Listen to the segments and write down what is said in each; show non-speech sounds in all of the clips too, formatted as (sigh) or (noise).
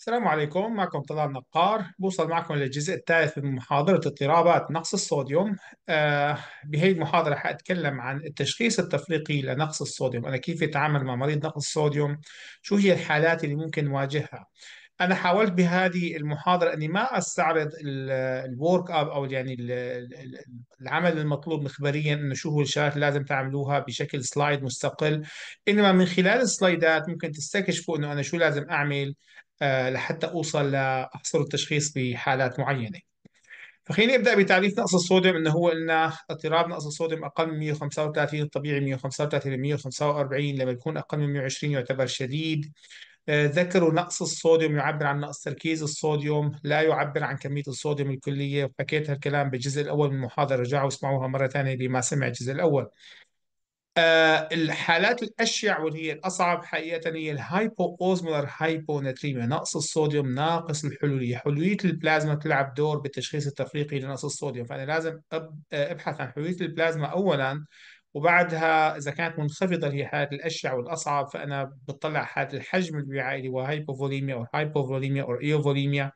السلام عليكم معكم طلال نقار بوصل معكم للجزء الثالث من محاضرة اضطرابات نقص الصوديوم آه بهي المحاضرة حأتكلم عن التشخيص التفريقي لنقص الصوديوم أنا كيف أتعامل مع مريض نقص الصوديوم شو هي الحالات اللي ممكن نواجهها أنا حاولت بهذه المحاضرة أني ما أستعرض الورك أب أو يعني العمل المطلوب مخبريا أنه شو هو الشغلات اللي لازم تعملوها بشكل سلايد مستقل إنما من خلال السلايدات ممكن تستكشفوا أنه أنا شو لازم أعمل آه، لحتى أوصل لأحصر التشخيص بحالات معينة فخليني ابدا بتعريف نقص الصوديوم انه هو ان اضطراب نقص الصوديوم اقل من 135 الطبيعي 135 ل 145 لما يكون اقل من 120 يعتبر شديد آه، ذكروا نقص الصوديوم يعبر عن نقص تركيز الصوديوم لا يعبر عن كمية الصوديوم الكلية وحكيت هالكلام بالجزء الأول من المحاضرة رجعوا اسمعوها مرة ثانية اللي ما سمع الجزء الأول آه، الحالات الاشيع واللي هي الاصعب حقيقه هي الهايبو اوزمولر ناتريميا نقص الصوديوم ناقص الحلوليه، حلوليه البلازما تلعب دور بالتشخيص التفريقي لنقص الصوديوم، فانا لازم ابحث عن حلوليه البلازما اولا وبعدها اذا كانت منخفضه اللي هي حاله الاشع والاصعب فانا بطلع حاله الحجم الوعائي اللي هو هايبوفوليميا او هايبوفوليميا او ايوفوليميا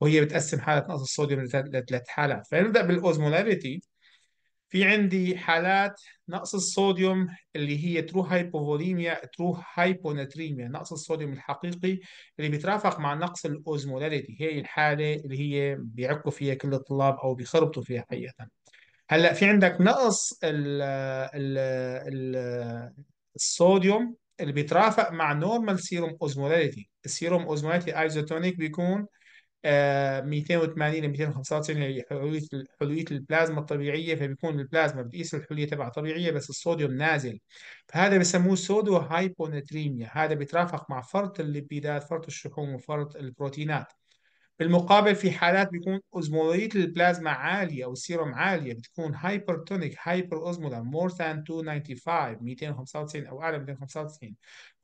وهي بتقسم حاله نقص الصوديوم لثلاث حالات، فنبدا بالاوزمولاريتي في عندي حالات نقص الصوديوم اللي هي ترو هايبوفوليميا ترو هايبوناتريميا نقص الصوديوم الحقيقي اللي بيترافق مع نقص الاوزمولاريتي هي الحاله اللي هي بيعكوا فيها كل الطلاب او بيخربطوا فيها حقيقه هلا في عندك نقص الـ الـ الـ الصوديوم اللي بيترافق مع نورمال سيروم اوزمولاريتي السيروم اوزمولاريتي ايزوتونيك بيكون 280 ل 295 اللي هي حلويه حلويه البلازما الطبيعيه فبيكون البلازما بتقيس الحليه تبعها طبيعيه بس الصوديوم نازل فهذا بسموه سودو هايبوناتريميا هذا بيترافق مع فرط الليبيدات فرط الشحوم وفرط البروتينات بالمقابل في حالات بيكون اوزموليه البلازما عاليه او السيروم عاليه بتكون هايبرتونيك هايبر اوزمولار مور ذان 295 295 او اعلى من 295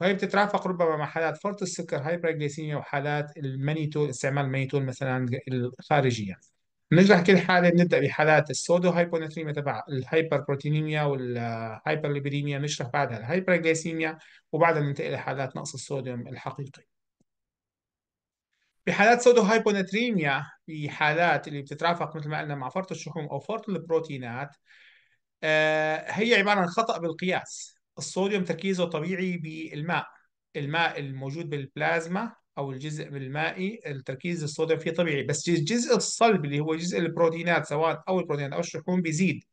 وهي بتترافق ربما مع حالات فرط السكر هايبرجليسيميا وحالات المانيتول استعمال المانيتول مثلا الخارجيه بنجرح كل حاله بنبدا بحالات السودو هايبوناتريميا تبع الهايبر والهايبر والهايبرليبيديميا بنشرح بعدها الهايبرجليسيميا وبعدها بننتقل لحالات نقص الصوديوم الحقيقي في حالات سودو هايبوناتريميا في حالات اللي بتترافق مثل ما قلنا مع فرط الشحوم او فرط البروتينات آه، هي عباره عن خطا بالقياس الصوديوم تركيزه طبيعي بالماء الماء الموجود بالبلازما او الجزء المائي التركيز الصوديوم فيه طبيعي بس الجزء الصلب اللي هو جزء البروتينات سواء او البروتينات او الشحوم بيزيد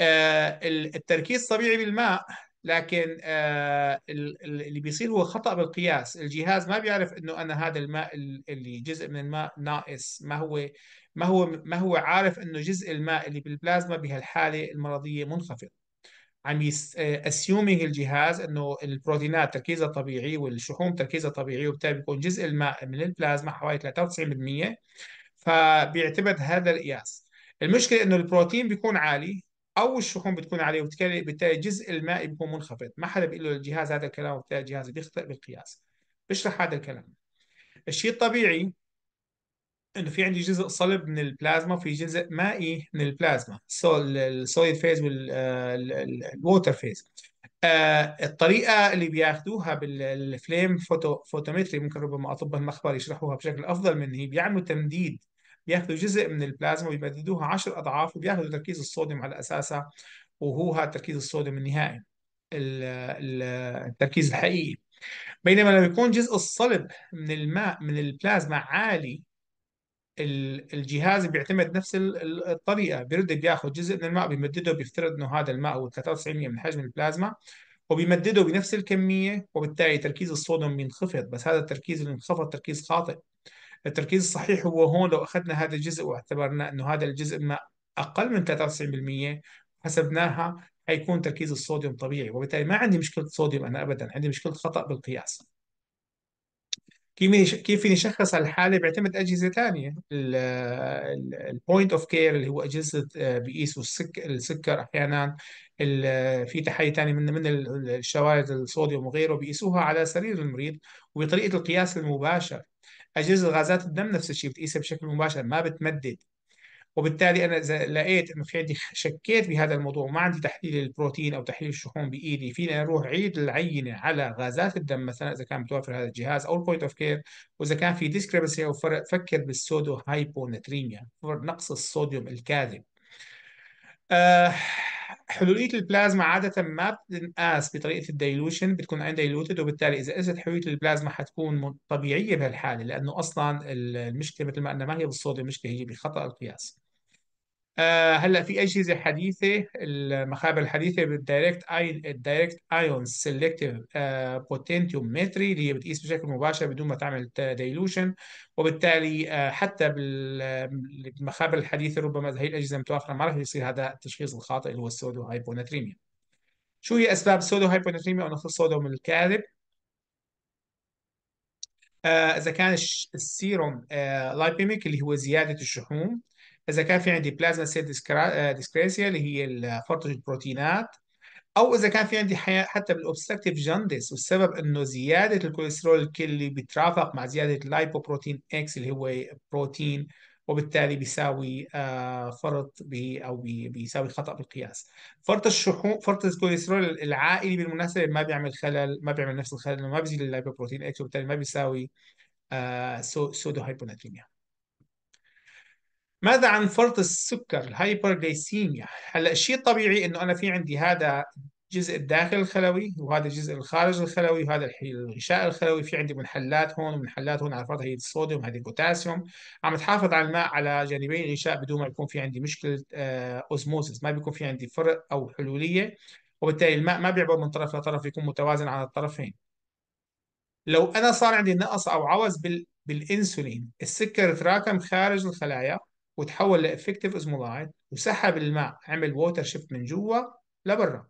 آه، التركيز طبيعي بالماء لكن آه، اللي بيصير هو خطأ بالقياس الجهاز ما بيعرف انه انا هذا الماء اللي جزء من الماء ناقص ما هو ما هو ما هو عارف انه جزء الماء اللي بالبلازما بهالحاله المرضيه منخفض عم اسيومينج آه، الجهاز انه البروتينات تركيزها طبيعي والشحوم تركيزها طبيعي وبالتالي بيكون جزء الماء من البلازما حوالي 93% فبيعتمد هذا القياس المشكله انه البروتين بيكون عالي او الشحوم بتكون عليه وبالتالي بالتالي الجزء المائي بيكون منخفض ما حدا بيقول له الجهاز هذا الكلام وبالتالي الجهاز بيخطئ بالقياس بشرح هذا الكلام الشيء الطبيعي انه في عندي جزء صلب من البلازما وفي جزء مائي من البلازما السوليد فيز والووتر فيز الطريقه اللي بياخذوها بالفليم فوتو فوتومتري ممكن ربما اطباء المخبر يشرحوها بشكل افضل مني بيعملوا تمديد بياخذوا جزء من البلازما ويبددوها 10 اضعاف وبياخذوا تركيز الصوديوم على اساسها وهو هذا تركيز الصوديوم النهائي التركيز الحقيقي بينما لما يكون جزء الصلب من الماء من البلازما عالي الجهاز بيعتمد نفس الطريقه بيرد بياخذ جزء من الماء بيمدده بيفترض انه هذا الماء هو 93% من حجم البلازما وبيمدده بنفس الكميه وبالتالي تركيز الصوديوم بينخفض بس هذا التركيز اللي انخفض تركيز خاطئ التركيز الصحيح هو هون لو اخذنا هذا الجزء واعتبرنا انه هذا الجزء ما اقل من 93% حسبناها حيكون تركيز الصوديوم طبيعي وبالتالي ما عندي مشكله صوديوم انا ابدا عندي مشكله خطا بالقياس كيف كيف اشخص الحاله بيعتمد اجهزه ثانيه البوينت اوف كير اللي هو اجهزه آه، بيقيسوا السكر احيانا في تحاليل ثاني من من الشوائد الصوديوم وغيره بيقيسوها على سرير المريض وبطريقه القياس المباشر اجهزه غازات الدم نفس الشيء بتقيسها بشكل مباشر ما بتمدد وبالتالي انا اذا لقيت انه في عندي شكيت بهذا الموضوع وما عندي تحليل البروتين او تحليل الشحوم بايدي فيني اروح عيد العينه على غازات الدم مثلا اذا كان متوفر هذا الجهاز او البوينت اوف كير واذا كان في ديسكربسي او فرق فكر بالسودو هايبوناتريميا نقص الصوديوم الكاذب آه حلوليه البلازما عاده ما بتنقاس بطريقه الديلوشن بتكون عندها ديلوتد وبالتالي اذا اجت حلوليه البلازما حتكون طبيعيه بهالحاله لانه اصلا المشكله مثل ما قلنا ما هي بالصوديوم المشكله هي بخطا القياس آه، هلا في اجهزه حديثه المخابر الحديثه بالدايركت اي الدايركت ايون سيلكتيف بوتنتيوم اللي هي بتقيس بشكل مباشر بدون ما تعمل ديلوشن وبالتالي آه، حتى بالمخابر الحديثه ربما هي الاجهزه متوافره ما راح يصير هذا التشخيص الخاطئ اللي هو السودو هايبوناتريميا شو هي اسباب السودو هايبوناتريميا او نقص الصوديوم الكاذب آه، اذا كان السيروم لايبيميك اللي هو زياده الشحوم اذا كان في عندي بلازما سيل ديسكريسيا اللي هي الفرطه البروتينات او اذا كان في عندي حتى بالاوبستكتيف جاندس والسبب انه زياده الكوليسترول الكلي بيترافق مع زياده اللايبوبروتين اكس اللي هو بروتين وبالتالي بيساوي آه، فرط بي او بيساوي خطا بالقياس فرط الشحوم فرط الكوليسترول العائلي بالمناسبه ما بيعمل خلل ما بيعمل نفس الخلل ما بيزيد اللايبوبروتين اكس وبالتالي ما بيساوي سودو آه، هايبوناتريميا ماذا عن فرط السكر الهايبرغليسيميا هلا الشيء الطبيعي انه انا في عندي هذا الجزء الداخل الخلوي وهذا الجزء الخارج الخلوي وهذا الغشاء الخلوي في عندي منحلات هون ومنحلات هون عرفت هي الصوديوم هذه البوتاسيوم عم تحافظ على الماء على جانبي الغشاء بدون ما يكون في عندي مشكله آه، اوزموسس ما بيكون في عندي فرق او حلوليه وبالتالي الماء ما بيعبر من طرف لطرف يكون متوازن على الطرفين لو انا صار عندي نقص او عوز بال... بالانسولين السكر تراكم خارج الخلايا وتحول لافكتيف اسمولايت وسحب الماء عمل ووتر شيفت من جوا لبرا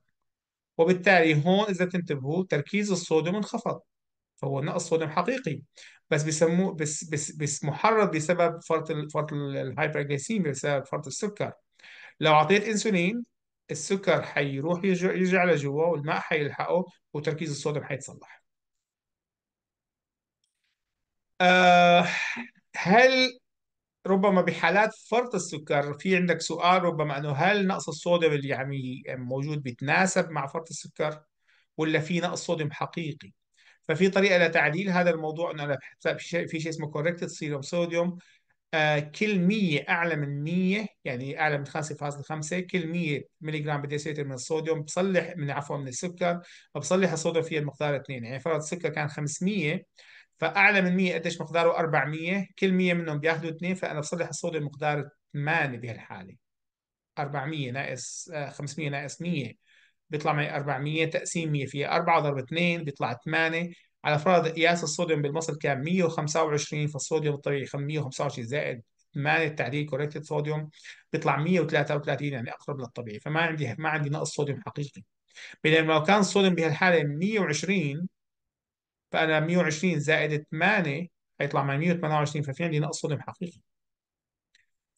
وبالتالي هون اذا تنتبهوا تركيز الصوديوم انخفض فهو نقص صوديوم حقيقي بس بسموه بس بس بس محرض بسبب فرط فرط الهايبرجليسيميا بسبب فرط السكر لو اعطيت انسولين السكر حيروح يرجع يرجع لجوا والماء حيلحقه وتركيز الصوديوم حيتصلح أه هل ربما بحالات فرط السكر في عندك سؤال ربما انه هل نقص الصوديوم اللي عم يعني موجود بيتناسب مع فرط السكر ولا في نقص صوديوم حقيقي ففي طريقه لتعديل هذا الموضوع انه انا في شيء اسمه كوركتد سيروم صوديوم كل 100 اعلى من 100 يعني اعلى من 5.5 كل 100 ملي جرام بديسيتر من الصوديوم بصلح من عفوا من السكر بصلح الصوديوم فيها المقدار 2 يعني فرط السكر كان 500 فاعلى من 100 قديش مقداره 400 كل 100 منهم بياخذوا 2 فانا بصلح الصوره بمقدار 8 بهالحاله 400 ناقص 500 آه، ناقص 100 بيطلع معي 400 تقسيم 100 فيها 4 ضرب 2 بيطلع 8 على فرض قياس الصوديوم بالمصل كان 125 فالصوديوم الطبيعي 125 زائد 8 التعديل كوريكتد صوديوم بيطلع 133 يعني اقرب للطبيعي فما عندي ما عندي نقص صوديوم حقيقي بينما لو كان الصوديوم بهالحاله 120 فانا 120 زائد 8 حيطلع معي 128 ففي عندي نقص صدم حقيقي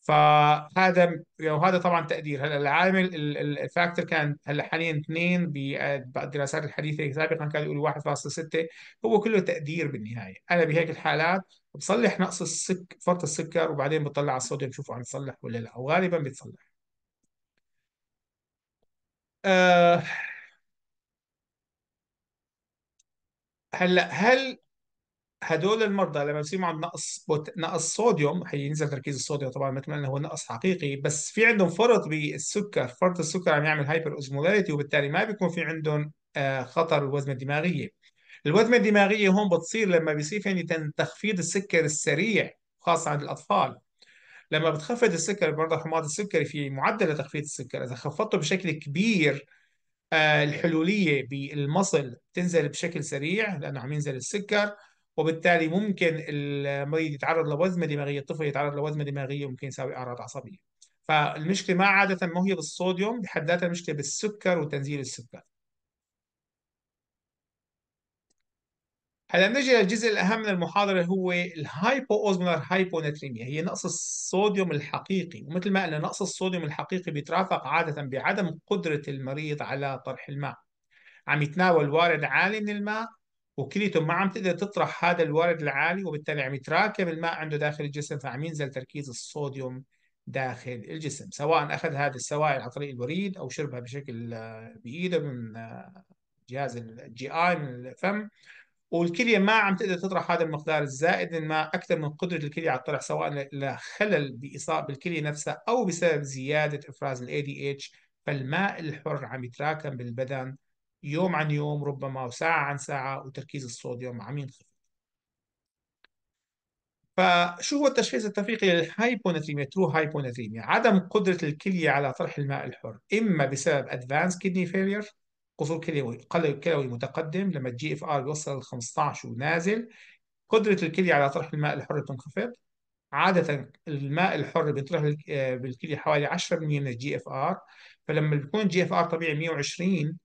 فهذا وهذا يعني طبعا تقدير هلا العامل الفاكتور كان هلا حاليا 2 بالدراسات الحديثه سابقا كانوا يقولوا 1.6 هو كله تقدير بالنهايه انا بهيك الحالات بصلح نقص السك فرط السكر وبعدين بطلع على الصوديوم بشوفه عم يتصلح ولا لا وغالبا بيتصلح آه هلا هل هدول المرضى لما بصير معهم نقص بوت... نقص صوديوم حينزل تركيز الصوديوم طبعا مثل ما قلنا هو نقص حقيقي بس في عندهم فرط بالسكر فرط السكر عم يعمل هايبر اوزمولاريتي وبالتالي ما بيكون في عندهم آه، خطر الوزمه الدماغيه الوزمه الدماغيه هون بتصير لما بيصير في تخفيض السكر السريع خاصه عند الاطفال لما بتخفض السكر برضه حماض السكري في معدل تخفيض السكر اذا خفضته بشكل كبير الحلوليه بالمصل تنزل بشكل سريع لانه عم ينزل السكر وبالتالي ممكن المريض يتعرض لوزمه دماغيه الطفل يتعرض لوزمه دماغيه وممكن يساوي اعراض عصبيه فالمشكله ما عاده ما هي بالصوديوم بحد ذاتها المشكله بالسكر وتنزيل السكر هلا بنجي للجزء الاهم من المحاضره هو الهايبو اوزمولار هايبوناتريميا هي نقص الصوديوم الحقيقي ومثل ما قلنا نقص الصوديوم الحقيقي بيترافق عاده بعدم قدره المريض على طرح الماء عم يتناول وارد عالي من الماء وكليته ما عم تقدر تطرح هذا الوارد العالي وبالتالي عم يتراكم الماء عنده داخل الجسم فعم ينزل تركيز الصوديوم داخل الجسم سواء اخذ هذه السوائل عن طريق الوريد او شربها بشكل آه، بايده من آه، جهاز الجي اي من الفم والكليه ما عم تقدر تطرح هذا المقدار الزائد ما اكثر من قدره الكليه على الطرح سواء لخلل باصابه بالكليه نفسها او بسبب زياده افراز الاي دي اتش فالماء الحر عم يتراكم بالبدن يوم عن يوم ربما وساعه عن ساعه وتركيز الصوديوم عم ينخفض فشو هو التشخيص التفريقي للهايبوناتريميا ترو هايبوناتريميا عدم قدره الكليه على طرح الماء الحر اما بسبب ادفانس كدني فيلير قصور كلوي كلوي متقدم لما الجي اف ار يوصل ل 15 ونازل قدرة الكلية على طرح الماء الحر تنخفض عادة الماء الحر بيطرح آه، بالكلية حوالي 10% من الجي اف ار فلما بيكون جي اف ار طبيعي 120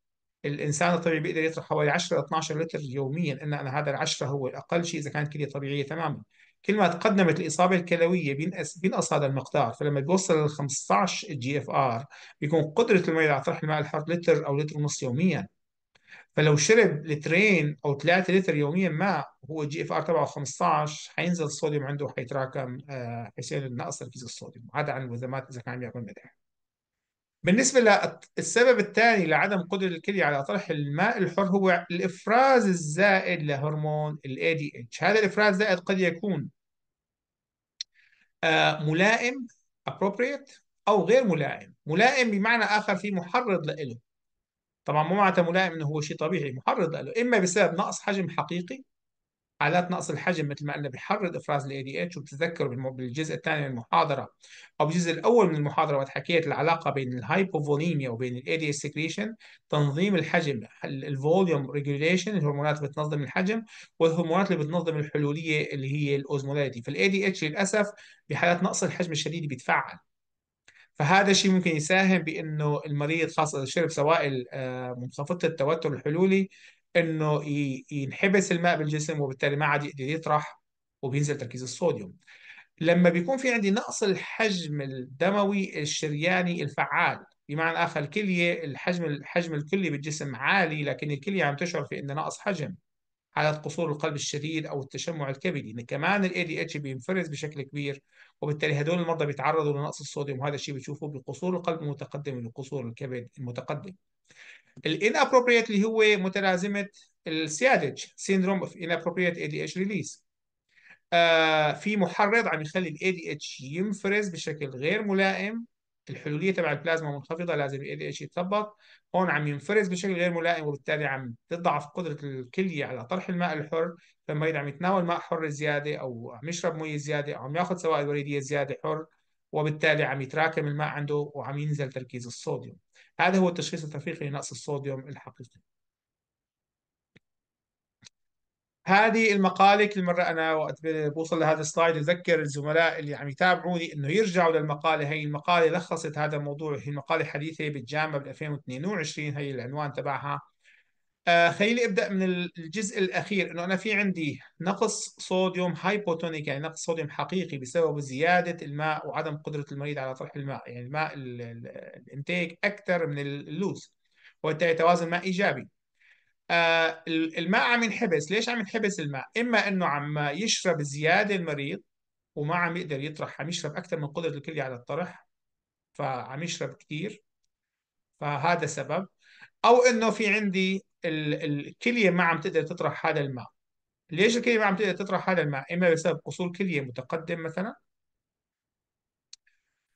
الانسان الطبيعي بيقدر يطرح حوالي 10 ل 12 لتر يوميا ان انا هذا ال 10 هو اقل شيء اذا كانت كليه طبيعيه تماما كل ما تقدمت الإصابة الكلوية بينقص هذا المقدار فلما بيوصل ل 15 جي اف ار بيكون قدرة المريض على طرح الماء الحار لتر أو لتر ونص يوميا فلو شرب لترين أو ثلاثة لتر يوميا ماء وهو الجي اف ار تبعه 15 حينزل آه، الصوديوم عنده حيتراكم حيصير نقص تركيز الصوديوم عدا عن الوزمات إذا كان عم ياكل ملح بالنسبة للسبب الثاني لعدم قدرة الكلية على طرح الماء الحر هو الإفراز الزائد لهرمون الـ ADH هذا الإفراز الزائد قد يكون آه، ملائم appropriate أو غير ملائم ملائم بمعنى آخر في محرض له طبعا مو معناته ملائم انه هو شيء طبيعي محرض له اما بسبب نقص حجم حقيقي حالات نقص الحجم مثل ما قلنا بحرر افراز الاي دي اتش وبتتذكروا بالجزء الثاني من المحاضره او بالجزء الاول من المحاضره وقت حكيت العلاقه بين الهايبوفوليميا وبين الاي دي سكريشن تنظيم الحجم الفوليوم ريجوليشن الهرمونات اللي بتنظم الحجم والهرمونات اللي بتنظم الحلوليه اللي هي الاوزموليتي فالاي دي اتش للاسف بحالات نقص الحجم الشديد بيتفعل فهذا الشيء ممكن يساهم بانه المريض خاصه اذا شرب سوائل آه، منخفضه التوتر الحلولي انه ينحبس الماء بالجسم وبالتالي ما عاد يقدر يطرح وبينزل تركيز الصوديوم لما بيكون في عندي نقص الحجم الدموي الشرياني الفعال بمعنى اخر الكليه الحجم الحجم الكلي بالجسم عالي لكن الكليه عم تشعر في انه نقص حجم على قصور القلب الشديد او التشمع الكبدي يعني كمان الاي دي اتش بينفرز بشكل كبير وبالتالي هدول المرضى بيتعرضوا لنقص الصوديوم وهذا الشيء بتشوفه بقصور القلب المتقدم وقصور الكبد المتقدم الانابروبريت اللي هو متلازمه السيادج سيندروم اوف انابروبريت اي دي اتش ريليز في محرض عم يخلي الاي دي اتش ينفرز بشكل غير ملائم الحلوليه تبع البلازما منخفضه لازم الاي دي اتش يتثبط هون عم ينفرز بشكل غير ملائم وبالتالي عم تضعف قدره الكليه على طرح الماء الحر فالمريض عم يتناول ماء حر زياده او عم يشرب مي زياده او عم ياخذ سوائل وريديه زياده حر وبالتالي عم يتراكم الماء عنده وعم ينزل تركيز الصوديوم هذا هو التشخيص التفريقي لنقص الصوديوم الحقيقي هذه المقالة كل مرة أنا وقت بوصل لهذا السلايد أذكر الزملاء اللي عم يتابعوني إنه يرجعوا للمقالة هي المقالة لخصت هذا الموضوع هي مقالة حديثة بالجامعة بال 2022 هي العنوان تبعها آه، خليني ابدا من الجزء الاخير انه انا في عندي نقص صوديوم هايبوتونيك يعني نقص صوديوم حقيقي بسبب زياده الماء وعدم قدره المريض على طرح الماء يعني الماء الانتيك اكثر من اللوز وبالتالي توازن ماء ايجابي آه الماء عم ينحبس ليش عم ينحبس الماء اما انه عم يشرب زياده المريض وما عم يقدر يطرح عم يشرب اكثر من قدره الكليه على الطرح فعم يشرب كثير فهذا سبب او انه في عندي الكليه ما عم تقدر تطرح هذا الماء ليش الكليه ما عم تقدر تطرح هذا الماء اما بسبب قصور كليه متقدم مثلا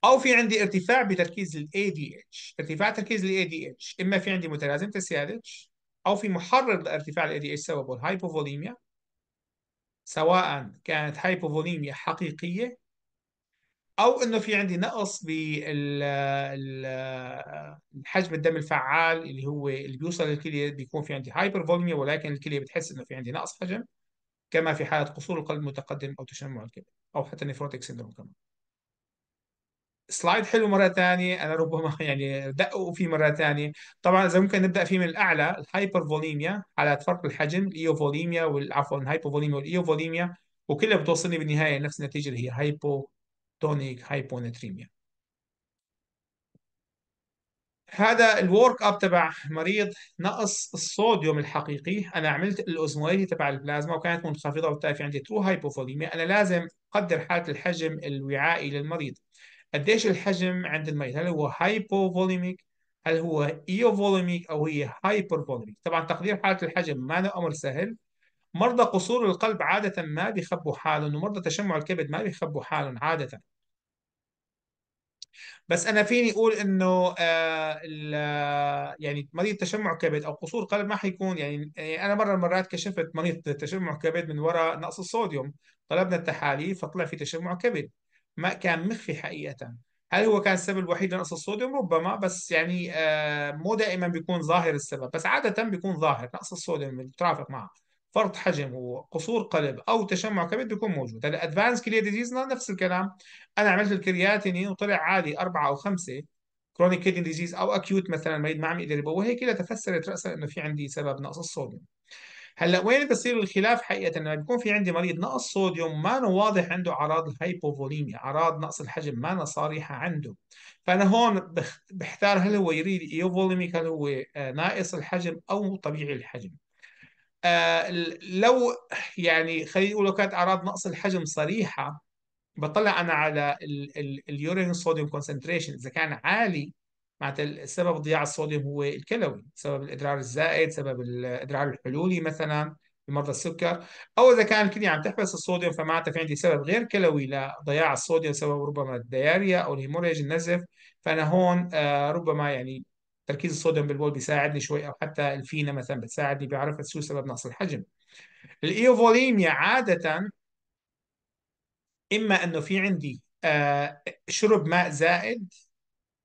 او في عندي ارتفاع بتركيز ال ADH ارتفاع تركيز ال ADH اما في عندي متلازمه CRH او في محرر لارتفاع ال ADH سببه الهايبوفوليميا سواء كانت هايبوفوليميا حقيقيه او انه في عندي نقص بالحجم الدم الفعال اللي هو اللي بيوصل للكليه بيكون في عندي هايبرفوليميا ولكن الكليه بتحس انه في عندي نقص حجم كما في حاله قصور القلب المتقدم او تشمع الكبد او حتى نيفروتيك سيندروم كمان سلايد حلو مره ثانيه انا ربما (laughs) يعني دقوا فيه مره ثانيه طبعا اذا ممكن نبدا فيه من الاعلى فوليميا حالات فرق الحجم الايوفوليميا والعفوا الهايبوفوليميا والايوفوليميا وكلها بتوصلني بالنهايه لنفس النتيجه اللي هي هايبو تونيك هايبونتريميا هذا الورك اب تبع مريض نقص الصوديوم الحقيقي انا عملت الاوزموليتي تبع البلازما وكانت منخفضه وبالتالي في عندي ترو هايبوفوليميا انا لازم اقدر حاله الحجم الوعائي للمريض قديش الحجم عند المريض هل هو هايبوفوليميك هل هو ايوفوليميك او هي هايبرفوليميك طبعا تقدير حاله الحجم ما أمر سهل مرضى قصور القلب عادة ما بيخبوا حالهم ومرضى تشمع الكبد ما بيخبوا حالهم عادة بس انا فيني اقول انه آه, آه، يعني مريض تشمع كبد او قصور قلب ما حيكون يعني, يعني انا مره مرات كشفت مريض تشمع كبد من وراء نقص الصوديوم طلبنا التحاليل فطلع في تشمع كبد ما كان مخفي حقيقه هل هو كان السبب الوحيد لنقص الصوديوم ربما بس يعني آه مو دائما بيكون ظاهر السبب بس عاده بيكون ظاهر نقص الصوديوم بترافق معه فرط حجم وقصور قلب او تشمع كبد بيكون موجود هلا ادفانس كلير ديزيزنا نفس الكلام انا عملت الكرياتينين وطلع عالي أربعة او خمسة كرونيك كيدني ديزيز او اكيوت مثلا مريض ما عم يقدر يبوه هيك كلها تفسرت راسا انه في عندي سبب نقص الصوديوم هلا وين بصير الخلاف حقيقه لما بيكون في عندي مريض نقص صوديوم ما واضح عنده اعراض الهايبوفوليميا اعراض نقص الحجم ما صريحه عنده فانا هون بحتار هل هو يريد ايوفوليميك هل هو آه، ناقص الحجم او طبيعي الحجم آه لو يعني خلينا نقول لو كانت اعراض نقص الحجم صريحه بطلع انا على اليورين صوديوم كونسنتريشن اذا كان عالي معناتها سبب ضياع الصوديوم هو الكلوي سبب الادرار الزائد سبب الادرار الحلولي مثلا لمرضى السكر او اذا كان الكليه عم تحبس الصوديوم فمعناتها في عندي سبب غير كلوي لضياع الصوديوم سبب ربما الدياريا او الهيموريج النزف فانا هون آه، ربما يعني تركيز الصوديوم بالبول بيساعدني شوي او حتى الفينا مثلا بتساعدني بعرفه شو سبب نقص الحجم الايوفوليميا عاده اما انه في عندي آه، شرب ماء زائد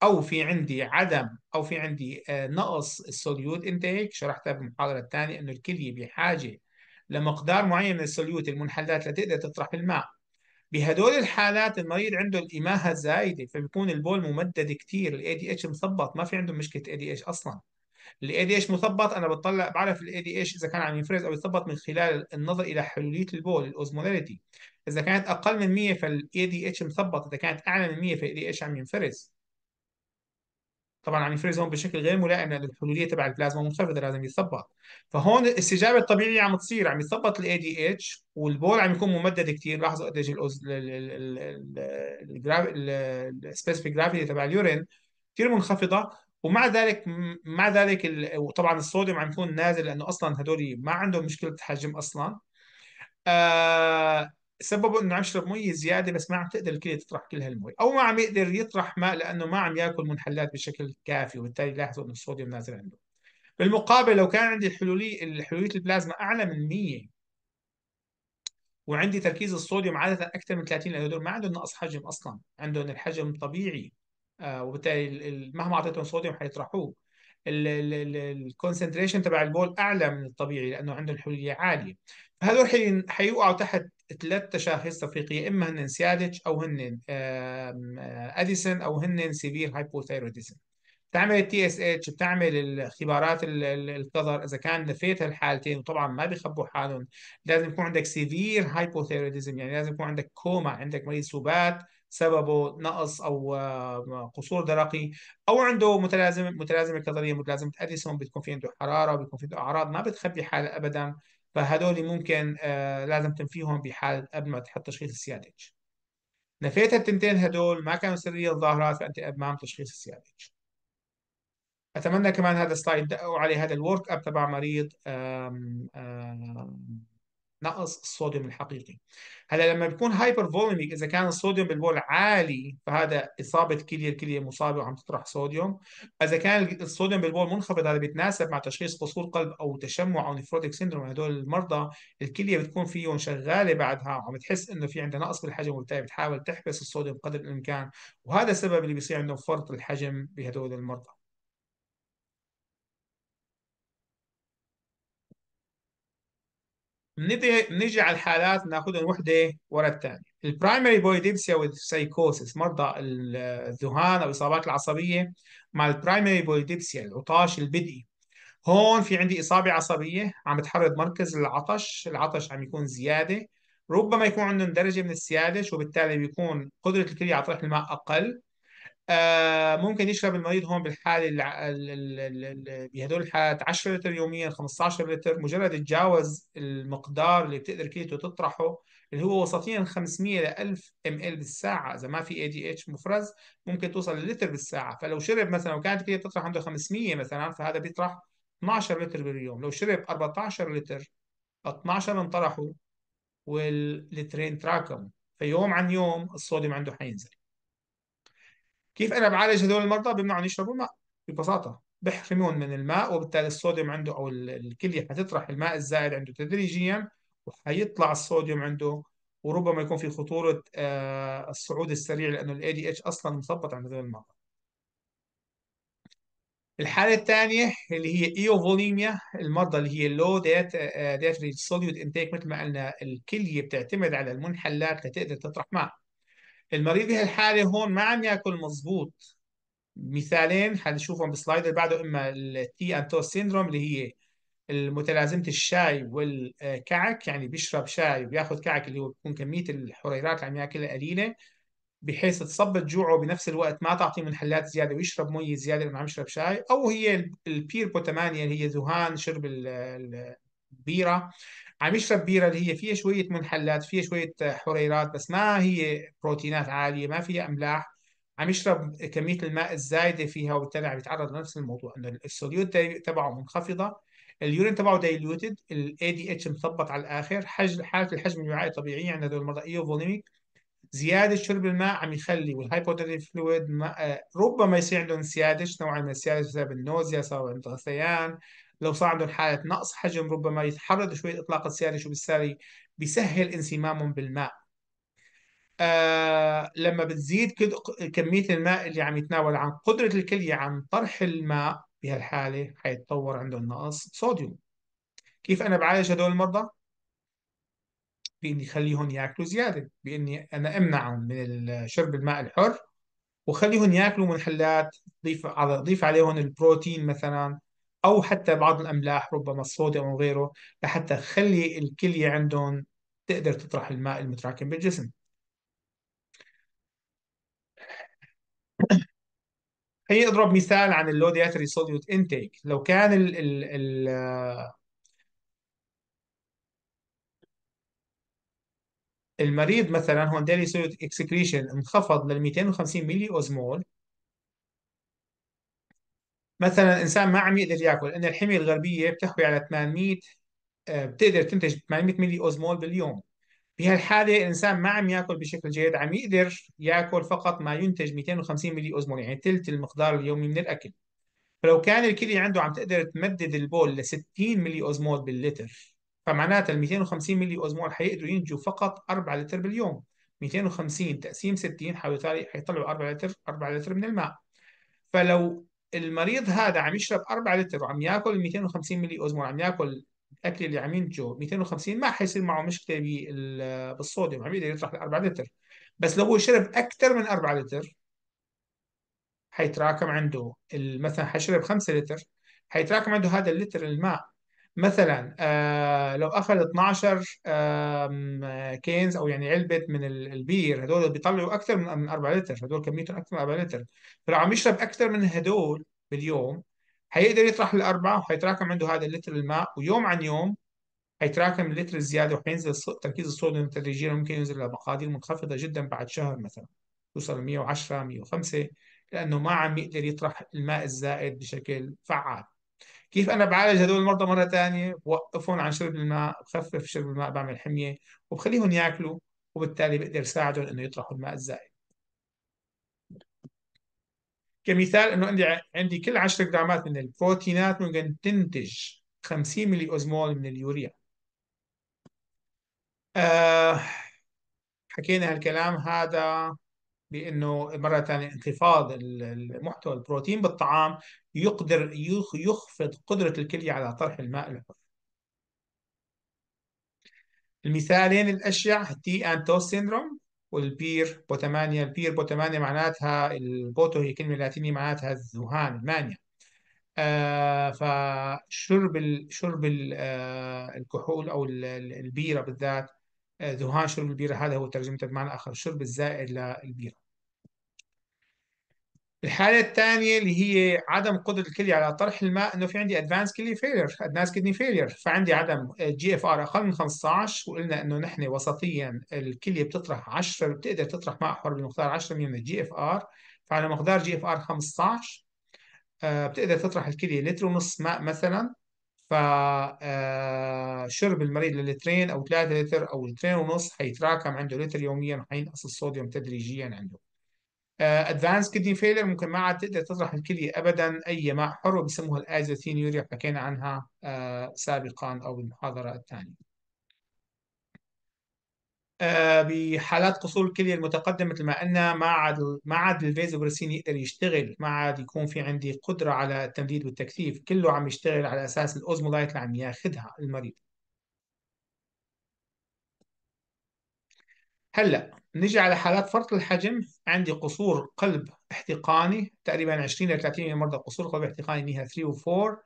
او في عندي عدم او في عندي آه، نقص السوليوت انتيك شرحتها بالمحاضره الثانيه انه الكليه بحاجه لمقدار معين من السوليوت المنحلات لتقدر تطرح الماء بهدول الحالات المريض عنده الإماهة زايدة فبيكون البول ممدد كثير الاي دي اتش مثبط ما في عنده مشكلة اي دي اتش أصلا الاي دي اتش مثبط أنا بطلع بعرف الاي دي اتش إذا كان عم ينفرز أو يثبط من خلال النظر إلى حلولية البول الأوزموناليتي إذا كانت أقل من 100 فالاي دي اتش مثبط إذا كانت أعلى من 100 فالاي دي اتش عم ينفرز طبعا عم يعني يفرزهم بشكل غير ملائم لان الحلوليه تبع البلازما منخفضه لازم يتثبط فهون الاستجابه الطبيعيه عم تصير عم يتثبط الاي دي اتش والبول عم يكون ممدد كثير لاحظوا قديش السبيسفيك جرافيتي تبع اليورين كثير منخفضه ومع ذلك مع ذلك وطبعا الصوديوم عم يكون نازل لانه اصلا هدول ما عندهم مشكله حجم اصلا آه، سببه انه عم يشرب مي زياده بس ما عم تقدر الكليه تطرح كل هالمي او ما عم يقدر يطرح ماء لانه ما عم ياكل منحلات بشكل كافي وبالتالي لاحظوا انه الصوديوم نازل عنده بالمقابل لو كان عندي الحلولي الحلوليه البلازما اعلى من 100 وعندي تركيز الصوديوم عاده اكثر من 30 لانه ما عندهم نقص حجم اصلا عندهم الحجم طبيعي آه، وبالتالي مهما اعطيتهم صوديوم حيطرحوه الكونسنتريشن تبع البول اعلى من الطبيعي لانه عندهم الحلوليه عاليه فهذول حيوقعوا تحت ثلاث تشخيص تفريقيه اما هن سيادج او هن آه، اديسون او هن سيفير هايبوثايروديزم بتعمل التي اس اتش بتعمل الاختبارات الكظر اذا كان نفيت هالحالتين وطبعا ما بيخبوا حالهم لازم يكون عندك سيفير هايبوثيروديزم يعني لازم يكون عندك كوما عندك مريض سبات سببه نقص او قصور درقي او عنده متلازمه متلازمه كظريه متلازمه اديسون بتكون في عنده حراره بتكون في عنده اعراض ما بتخبي حالها ابدا فهدول ممكن آه، لازم تنفيهم بحال قبل ما تحط تشخيص السي اتش نفيت التنتين هدول ما كانوا سرية الظاهرات فأنت أمام تشخيص السي اتش أتمنى كمان هذا السلايد دقوا عليه هذا الورك أب تبع مريض آم آم نقص الصوديوم الحقيقي هلا لما بيكون هايبر فوليميك اذا كان الصوديوم بالبول عالي فهذا اصابه كليه الكليه مصابه وعم تطرح صوديوم اذا كان الصوديوم بالبول منخفض هذا بيتناسب مع تشخيص قصور قلب او تشمع او نيفروتيك يعني سيندروم هدول المرضى الكليه بتكون فيهم شغاله بعدها وعم تحس انه في عندها نقص بالحجم وبالتالي بتحاول تحبس الصوديوم قدر الامكان وهذا السبب اللي بيصير عندهم فرط الحجم بهدول المرضى نجي على الحالات ناخذهم وحده ورا الثانيه البرايمري بويديبسيا والسايكوسيس مرضى الذهان او الاصابات العصبيه مع البرايمري بويديبسيا العطاش البدئي هون في عندي اصابه عصبيه عم بتحرض مركز العطش العطش عم يكون زياده ربما يكون عندهم درجه من السياده وبالتالي بيكون قدره الكليه على طرح الماء اقل آه، ممكن يشرب المريض هون بالحالة بهدول الحالات 10 لتر يوميا 15 لتر مجرد تجاوز المقدار اللي بتقدر كليته تطرحه اللي هو وسطيا 500 ل 1000 ام ال بالساعة إذا ما في اي دي اتش مفرز ممكن توصل للتر بالساعة فلو شرب مثلا وكانت كليته تطرح عنده 500 مثلا فهذا بيطرح 12 لتر باليوم لو شرب 14 لتر 12 انطرحوا واللترين تراكموا فيوم عن يوم الصوديوم عنده حينزل كيف انا بعالج هذول المرضى بمنعهم يشربوا ماء ببساطه بحرمون من الماء وبالتالي الصوديوم عنده او الكليه حتطرح الماء الزائد عنده تدريجيا وحيطلع الصوديوم عنده وربما يكون في خطوره آه، الصعود السريع لانه الاي دي اتش اصلا مثبط عند هذول المرضى الحالة الثانية اللي هي ايوفوليميا المرضى اللي هي لو ديت ديت سوليود انتيك مثل ما قلنا الكلية بتعتمد على المنحلات لتقدر تطرح ماء المريض هالحالة هون ما عم ياكل مضبوط مثالين حنشوفهم بالسلايد اللي بعده اما التي انتو سيندروم اللي هي متلازمه الشاي والكعك يعني بيشرب شاي وبياخذ كعك اللي هو بتكون كميه الحريرات اللي عم ياكلها قليله بحيث تصبت جوعه بنفس الوقت ما تعطيه منحلات زياده ويشرب مي زياده لانه عم يشرب شاي او هي البير بوتمانيا اللي هي ذهان شرب بيره عم يشرب بيره اللي هي فيها شويه منحلات فيها شويه حريرات بس ما هي بروتينات عاليه ما فيها املاح عم يشرب كميه الماء الزايده فيها وبالتالي عم يتعرض لنفس الموضوع انه السوليوت تبعه منخفضه اليورين تبعه دايلوتد الاي دي اتش مثبط على الاخر حج حاله الحجم الوعائي الطبيعية عند هدول المرضى ايوفوليميك زياده شرب الماء عم يخلي والهايبودري آه، فلويد ربما يصير عندهم سيادش نوعا من السيادش بسبب النوزيا سبب الغثيان غثيان لو صار عندهم حالة نقص حجم ربما يتعرضوا شوية إطلاق شو وبالتالي بيسهل انسمامهم بالماء آه لما بتزيد كمية الماء اللي عم يتناول عن قدرة الكلية عن طرح الماء بهالحالة حيتطور عندهم نقص صوديوم كيف أنا بعالج هدول المرضى؟ بإني خليهم ياكلوا زيادة بإني أنا أمنعهم من شرب الماء الحر وخليهم ياكلوا من حلات ضيف على ضيف عليهم البروتين مثلا او حتى بعض الاملاح ربما الصوديوم او غيره لحتى تخلي الكليه عندهم تقدر تطرح الماء المتراكم بالجسم هي اضرب مثال عن اللو دياتري سوليوت انتيك لو كان ال ال ال المريض مثلا هون ديلي سوليوت اكسكريشن انخفض لل 250 ملي اوزمول مثلا الانسان ما عم يقدر ياكل لان الحميه الغربيه بتحوي على 800 آه، بتقدر تنتج 800 ملي اوزمول باليوم بهالحاله الانسان ما عم ياكل بشكل جيد عم يقدر ياكل فقط ما ينتج 250 ملي اوزمول يعني ثلث المقدار اليومي من الاكل فلو كان الكلي عنده عم تقدر تمدد البول ل 60 ملي اوزمول باللتر فمعناتها ال 250 ملي اوزمول حيقدروا ينتجوا فقط 4 لتر باليوم 250 تقسيم 60 حيطلعوا 4 لتر 4 لتر من الماء فلو المريض هذا عم يشرب 4 لتر وعم ياكل 250 ملي اوزمول عم ياكل الاكل اللي عم ينتجه 250 ما حيصير معه مشكله بالصوديوم عم يقدر يطرح 4 لتر بس لو هو شرب اكثر من 4 لتر حيتراكم عنده مثلا حيشرب 5 لتر حيتراكم عنده هذا اللتر الماء مثلا آه، لو اخذ 12 كينز او يعني علبه من البير هدول بيطلعوا اكثر من 4 لتر هدول كميتهم اكثر من 4 لتر فلو عم يشرب اكثر من هدول باليوم حيقدر يطرح الاربعه وحيتراكم عنده هذا اللتر الماء ويوم عن يوم حيتراكم اللتر الزياده وحينزل تركيز الصوديوم تدريجيا ممكن ينزل لمقادير منخفضه جدا بعد شهر مثلا يوصل 110 105 لانه ما عم يقدر يطرح الماء الزائد بشكل فعال كيف انا بعالج هدول المرضى مره ثانيه بوقفهم عن شرب الماء بخفف شرب الماء بعمل حميه وبخليهم ياكلوا وبالتالي بقدر ساعدهم انه يطرحوا الماء الزائد كمثال انه عندي عندي كل 10 جرامات من البروتينات ممكن تنتج 50 ملي اوزمول من اليوريا آه حكينا هالكلام هذا بانه مره ثانيه انخفاض محتوى البروتين بالطعام يقدر يخفض قدره الكليه على طرح الماء الحر. المثالين الاشيع تي اند تو سيندروم والبير بوتمانيا، البير بوتمانيا معناتها البوتو هي كلمه لاتينيه معناتها الذهان المانيا. آه فشرب ال شرب آه الكحول او البيره بالذات آه، ذهان شرب البيرة هذا هو ترجمته بمعنى آخر الشرب الزائد للبيرة الحالة الثانية اللي هي عدم قدرة الكلية على طرح الماء انه في عندي ادفانس كلي فيلير ادفانس كدني فيلير فعندي عدم جي اف ار اقل من 15 وقلنا انه نحن وسطيا الكلية بتطرح 10 بتقدر تطرح ماء حر بمقدار 10 من الجي اف ار فعلى مقدار جي اف ار 15 بتقدر تطرح الكلية لتر ونص ماء مثلا فشرب آه، المريض للترين او 3 لتر او لترين ونص حيتراكم عنده لتر يوميا وحينقص الصوديوم تدريجيا عنده ادفانس كدني فيلر ممكن ما عاد تقدر تطرح الكليه ابدا اي ماء حر بسموها الايزوثينيوريا حكينا عنها آه، سابقا او بالمحاضره الثانيه آه، بحالات قصور الكليه المتقدمه مثل ما قلنا ما عاد ما عاد الفيزوبرسين يقدر يشتغل ما عاد يكون في عندي قدره على التمديد والتكثيف كله عم يشتغل على اساس الاوزمولايت اللي عم ياخذها المريض هلا نجي على حالات فرط الحجم عندي قصور قلب احتقاني تقريبا 20 ل 30 من مرضى قصور قلب احتقاني نيها 3 و4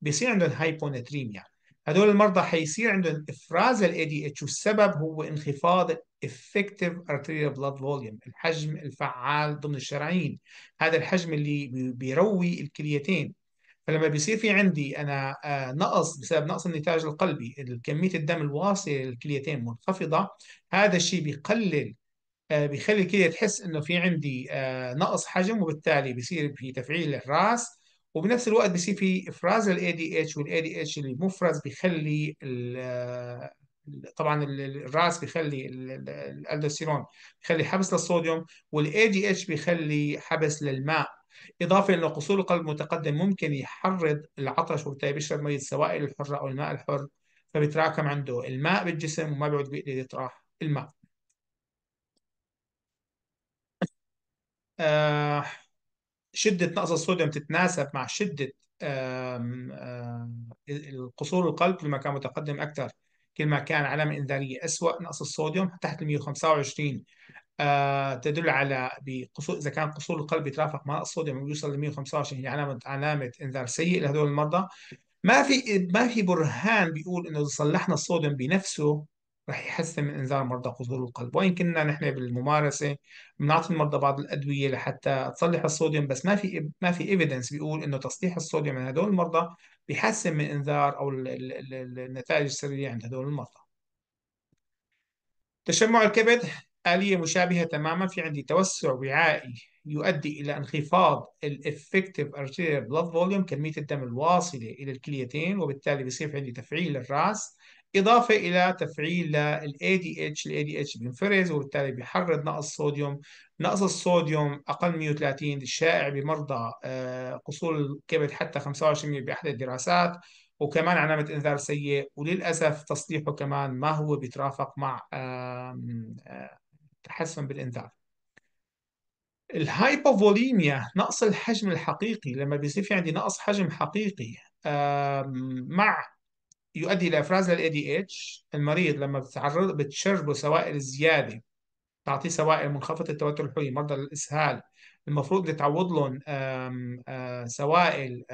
بيصير عندهم هايبونتريميا هدول المرضى حيصير عندهم افراز الاي دي اتش والسبب هو انخفاض effective arterial blood volume الحجم الفعال ضمن الشرايين هذا الحجم اللي بيروي الكليتين فلما بيصير في عندي انا آه، نقص بسبب نقص النتاج القلبي كميه الدم الواصله للكليتين منخفضه هذا الشيء بيقلل آه، بيخلي الكليه تحس انه في عندي آه، نقص حجم وبالتالي بيصير في تفعيل الراس وبنفس الوقت بصير في افراز الاي دي اتش والاي دي اتش اللي مفرز بيخلي طبعا الراس بيخلي الالدوستيرون بيخلي حبس للصوديوم والاي دي اتش بيخلي حبس للماء اضافه الى قصور القلب المتقدم ممكن يحرض العطش وبالتالي بيشرب ميه السوائل الحره او الماء الحر فبيتراكم عنده الماء بالجسم وما بيعود بيقدر يطرح الماء آه شدة نقص الصوديوم تتناسب مع شدة القصور القلب كل ما كان متقدم أكثر كل ما كان علامة إنذارية أسوأ نقص الصوديوم تحت ال آه، 125 تدل على بقصور إذا كان قصور القلب يترافق مع نقص الصوديوم ويوصل ل 125 هي علامة علامة إنذار سيء لهدول المرضى ما في ما في برهان بيقول إنه إذا صلحنا الصوديوم بنفسه رح يحسن من انذار مرضى قصور القلب وان كنا نحن بالممارسه بنعطي المرضى بعض الادويه لحتى تصلح الصوديوم بس ما في ما في ايفيدنس بيقول انه تصليح الصوديوم عند هدول المرضى بيحسن من انذار او النتائج السريه عند هدول المرضى تشمع الكبد آلية مشابهة تماما في عندي توسع وعائي يؤدي إلى انخفاض الافكتيف arterial blood volume كمية الدم الواصلة إلى الكليتين وبالتالي بصير عندي تفعيل الرأس إضافة إلى تفعيل الـ ADH الـ ADH بينفرز وبالتالي بيحرض نقص صوديوم نقص الصوديوم أقل 130 الشائع بمرضى آه، قصور الكبد حتى 25% بأحدى الدراسات وكمان علامة إنذار سيء وللأسف تصليحه كمان ما هو بيترافق مع آه، تحسن بالإنذار الهايبوفوليميا نقص الحجم الحقيقي لما بيصير في عندي نقص حجم حقيقي مع يؤدي الى افراز للاي دي اتش المريض لما بتعرض بتشربه سوائل زياده تعطيه سوائل منخفضه التوتر الحيوي مرضى الاسهال المفروض تعوض لهم آم آم سوائل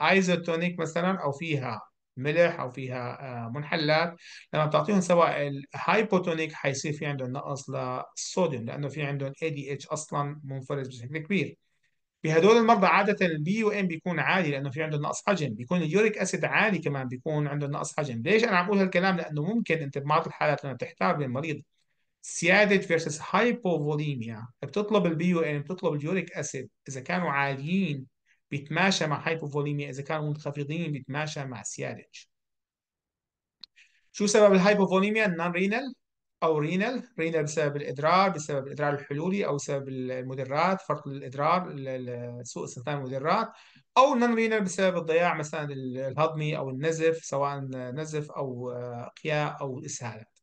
ايزوتونيك مثلا او فيها ملح او فيها منحلات لما بتعطيهم سوائل هايبوتونيك حيصير في عندهم نقص للصوديوم لانه في عندهم اي دي اتش اصلا منفرز بشكل كبير بهدول المرضى عادة البي يو ام بيكون عالي لأنه في عنده نقص حجم، بيكون اليوريك أسيد عالي كمان بيكون عنده نقص حجم، ليش أنا عم أقول هالكلام؟ لأنه ممكن أنت ببعض الحالات لما تحتار بين مريض سيادج فيرسس هايبوفوليميا بتطلب البي يو ام بتطلب اليوريك أسيد إذا كانوا عاليين بيتماشى مع هايبوفوليميا، إذا كانوا منخفضين بيتماشى مع سيادج. شو سبب الهايبوفوليميا؟ النون رينال او رينال رينال بسبب الادرار بسبب الادرار الحلولي او بسبب المدرات فرط الادرار سوء استخدام المدرات او نون رينال بسبب الضياع مثلا الهضمي او النزف سواء نزف او آه، اقياء او اسهالات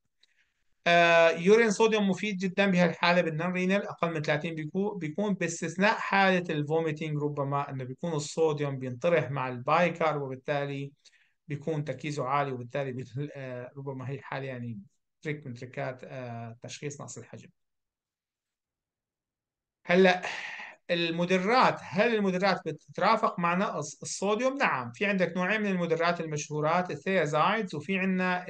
آه، يورين صوديوم مفيد جدا بهالحاله بالنون رينال اقل من 30 بيكون باستثناء حاله الفوميتنج ربما انه بيكون الصوديوم بينطرح مع البايكر وبالتالي بيكون تركيزه عالي وبالتالي آه، ربما هي حاله يعني تريك من تريكات آه، تشخيص نقص الحجم هلا المدرات هل المدرات بتترافق مع نقص الصوديوم؟ نعم في عندك نوعين من المدرات المشهورات الثيازايدز وفي عندنا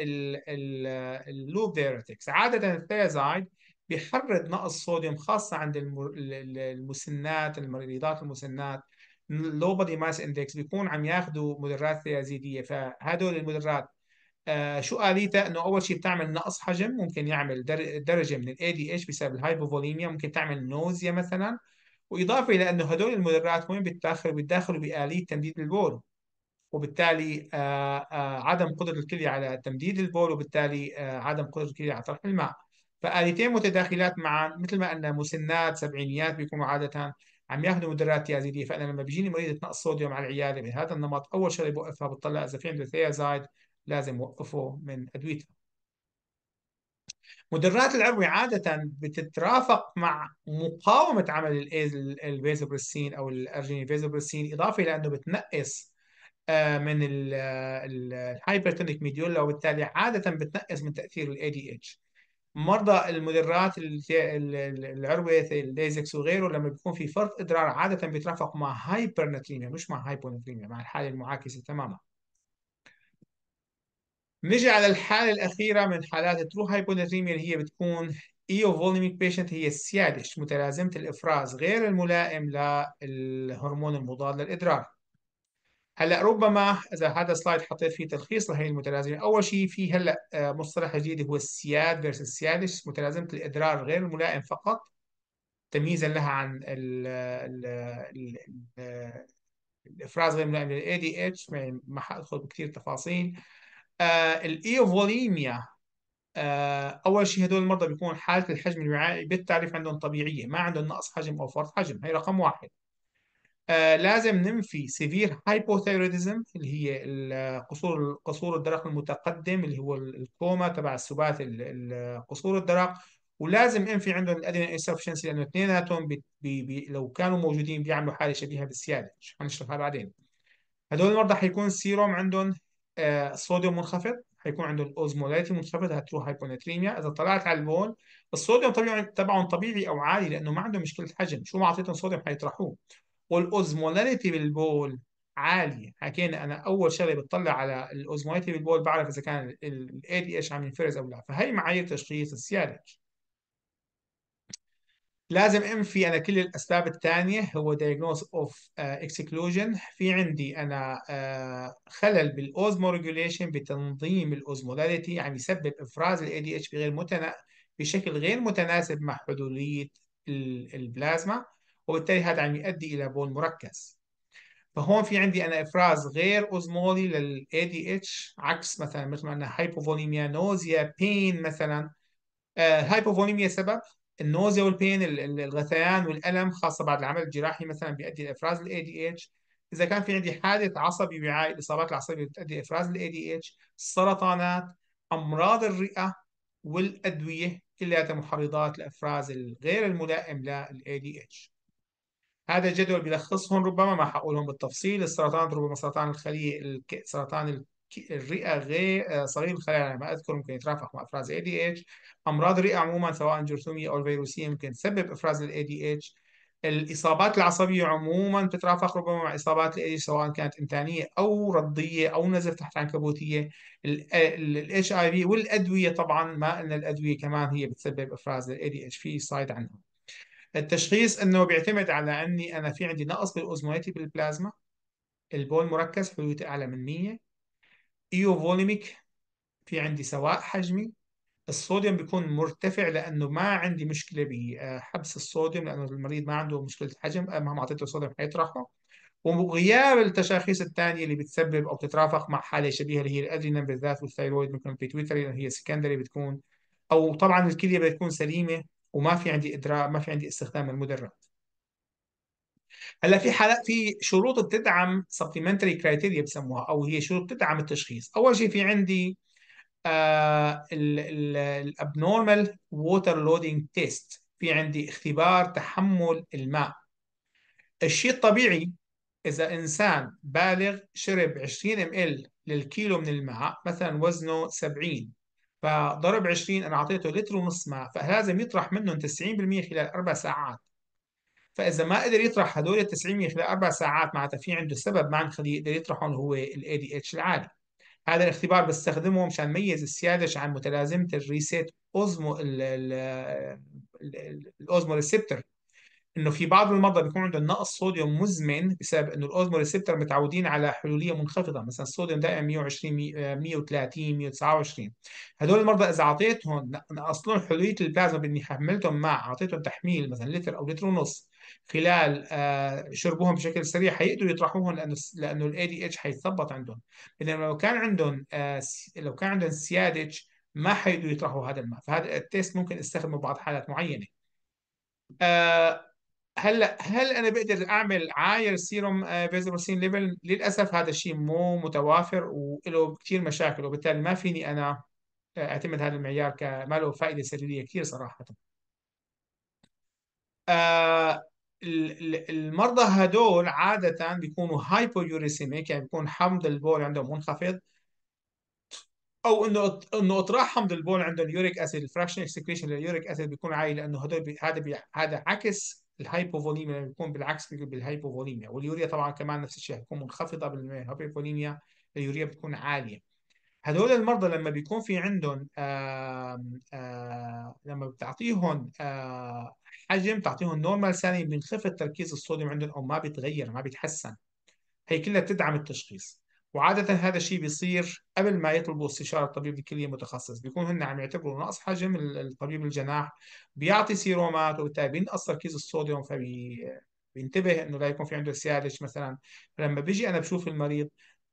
اللوب ديريتكس عادة الثيازايد بيحرض نقص صوديوم خاصة عند المسنات المريضات المسنات اللو بودي ماس اندكس بيكون عم ياخذوا مدرات ثيازيدية فهدول المدرات آه شو آليته انه اول شيء بتعمل نقص حجم ممكن يعمل درجه من الاي دي اتش بسبب الهايبوفوليميا ممكن تعمل نوزيا مثلا واضافه الى انه هدول المدرات وين بتداخلوا بيتداخلوا باليه تمديد البول وبالتالي آه آه عدم قدره الكليه على تمديد البول وبالتالي آه، عدم قدره الكليه على طرح الماء فآليتين متداخلات معا مثل ما قلنا مسنات سبعينيات بيكونوا عادة عم ياخذوا مدرات تيازيدية فأنا لما بيجيني مريضة نقص صوديوم على العيادة بهذا النمط أول شغلة بوقفها بتطلع إذا في عنده ثيازايد لازم وقفه من ادويته مدرات العروي عادة بتترافق مع مقاومة عمل الفيزوبرسين أو الأرجيني فيزوبرسين إضافة إلى أنه بتنقص آه، من الهايبرتونيك آه، ميديولا وبالتالي عادة بتنقص من تأثير الاي دي اتش مرضى المدرات العروة الليزكس وغيره لما بيكون في فرط إدرار عادة بترافق مع هايبرناتريميا مش مع هايبوناتريميا مع الحالة المعاكسة تماما نجي على الحالة الأخيرة من حالات الترو هايبوناتريميا اللي هي بتكون ايوفوليميك بيشنت هي السيادش متلازمة الإفراز غير الملائم للهرمون المضاد للإدرار هلا ربما اذا هذا السلايد حطيت فيه تلخيص لهي المتلازمه، اول شيء في هلا آه، مصطلح جديد هو السياد فيرسس السيادش متلازمه الادرار غير الملائم فقط تمييزا لها عن ال ال ال ال الافراز غير الملائم للاي دي اتش ما حادخل بكثير تفاصيل آه الايوفوليميا آه اول شيء هدول المرضى بيكون حاله الحجم الوعائي بالتعريف عندهم طبيعيه ما عندهم نقص حجم او فرط حجم هي رقم واحد آه لازم ننفي سيفير هايبوثيروديزم اللي هي قصور قصور الدرق المتقدم اللي هو الكوما تبع السبات قصور الدرق ولازم انفي عندهم الادرينال انسفشنسي لانه اثنيناتهم لو كانوا موجودين بيعملوا حاله شبيهه بالسياده حنشرحها بعدين هدول المرضى حيكون السيروم عندهم الصوديوم آه، منخفض هيكون عنده الاوزمولاريتي منخفض هتروح هايبوناتريميا اذا طلعت على البول الصوديوم طبيعي تبعهم طبيعي او عالي لانه ما عنده مشكله حجم شو ما اعطيتهم صوديوم حيطرحوه والاوزمولاريتي بالبول عاليه حكينا انا اول شغله بتطلع على الاوزمولاريتي بالبول بعرف اذا كان الاي دي اتش عم ينفرز او لا فهي معايير تشخيص السيالج لازم انفي انا كل الاسباب الثانيه هو diagnosis اوف اكسكلوجن في عندي انا uh, خلل بالاوزمو ريجوليشن بتنظيم الاوزمولاليتي عم يعني يسبب افراز الاي دي اتش بغير متنا... بشكل غير متناسب مع حدوديه البلازما وبالتالي هذا عم يؤدي الى بول مركز فهون في عندي انا افراز غير اوزمولي للاي دي اتش عكس مثلا مثل ما قلنا هايبوفوليميا نوزيا بين مثلا آه هايبوفوليميا سبب النوزيا والبين الغثيان والالم خاصه بعد العمل الجراحي مثلا بيؤدي لافراز الاي دي اتش اذا كان في عندي حادث عصبي وعائي الاصابات العصبيه بتؤدي لافراز الاي دي اتش السرطانات امراض الرئه والادويه كلها محرضات لافراز الغير الملائم للاي دي اتش هذا الجدول بيلخصهم ربما ما حقولهم بالتفصيل السرطانات ربما سرطان الخليه سرطان الرئه غير آه، صغير الخلايا يعني ما اذكر ممكن يترافق مع افراز الاي دي اتش امراض الرئه عموما سواء جرثوميه او الفيروسيه ممكن تسبب افراز الاي دي اتش الاصابات العصبيه عموما تترافق ربما مع اصابات الاي سواء كانت انتانيه او رضيه او نزف تحت عنكبوتيه الاتش اي في والادويه طبعا ما ان الادويه كمان هي بتسبب افراز الاي دي اتش في سايد عنها التشخيص انه بيعتمد على اني انا في عندي نقص بالاوزمويتي بالبلازما البول مركز حدوده اعلى من 100 ايو فوليميك في عندي سواء حجمي الصوديوم بيكون مرتفع لانه ما عندي مشكله بحبس الصوديوم لانه المريض ما عنده مشكله حجم أه، مهما اعطيته صوديوم حيطرحه وغياب التشخيص الثانيه اللي بتسبب او تترافق مع حاله شبيهه اللي هي الادرينال بالذات والثايرويد ممكن تويتر اللي يعني هي سكندري بتكون او طبعا الكليه بتكون سليمه وما في عندي ادراك ما في عندي استخدام المدرات هلا في حالات في شروط بتدعم سبلمنتري كرايتيريا بسموها او هي شروط بتدعم التشخيص اول شيء في عندي الابنورمال ووتر لودينج تيست في عندي اختبار تحمل الماء الشيء الطبيعي اذا انسان بالغ شرب 20 ال للكيلو من الماء مثلا وزنه 70 فضرب 20 انا اعطيته لتر ونص ماء فلازم يطرح منهم 90% خلال اربع ساعات فاذا ما قدر يطرح هدول ال 900 خلال اربع ساعات معناتها في عنده سبب ما يخليه يقدر يطرحهم هو الاي دي اتش العالي هذا الاختبار بستخدمه مشان ميز السيادش عن متلازمه الريسيت اوزمو الاوزمو ريسبتر انه في بعض المرضى بيكون عندهم نقص صوديوم مزمن بسبب انه الاوزمو ريسبتر متعودين على حلوليه منخفضه مثلا الصوديوم دائما 120 130 129 هدول المرضى اذا اعطيتهم نقص لهم حلوليه البلازما باني حملتهم مع اعطيتهم تحميل مثلا لتر او لتر ونص خلال آه، شربهم بشكل سريع حيقدروا يطرحوهم لانه لانه الاي دي اتش حيتثبط عندهم بينما لو كان عندهم آه، لو كان عندهم سيادج ما حيقدروا يطرحوا هذا الماء فهذا التيست ممكن استخدمه بعض حالات معينه آه، هلا هل انا بقدر اعمل عاير سيروم بيزروسين ليفل للاسف هذا الشيء مو متوافر وله كثير مشاكل وبالتالي ما فيني انا اعتمد هذا المعيار كما له فائده سريريه كثير صراحه آه المرضى هدول عادة بيكونوا هايبويوريسيميك يعني بيكون حمض البول عندهم منخفض او انه انه اطراح حمض البول عندهم يوريك اسيد الفراكشن اكسكريشن لليوريك اسيد بيكون عالي لانه هدول بي هذا بي هذا عكس الهايبوفوليميا بيكون بالعكس بالهايبوفوليميا واليوريا طبعا كمان نفس الشيء بتكون منخفضه بالهايبوفوليميا اليوريا بتكون عاليه هدول المرضى لما بيكون في عندهم آم آم لما بتعطيهم حجم تعطيهم نورمال ثاني بينخفض تركيز الصوديوم عندهم او ما بيتغير ما بيتحسن هي كلها بتدعم التشخيص وعادة هذا الشيء بيصير قبل ما يطلبوا استشارة طبيب الكلية متخصص بيكون هن عم يعتبروا نقص حجم الطبيب الجناح بيعطي سيرومات وبالتالي بينقص تركيز الصوديوم فبينتبه انه لا يكون في عنده سيالج مثلا فلما بيجي انا بشوف المريض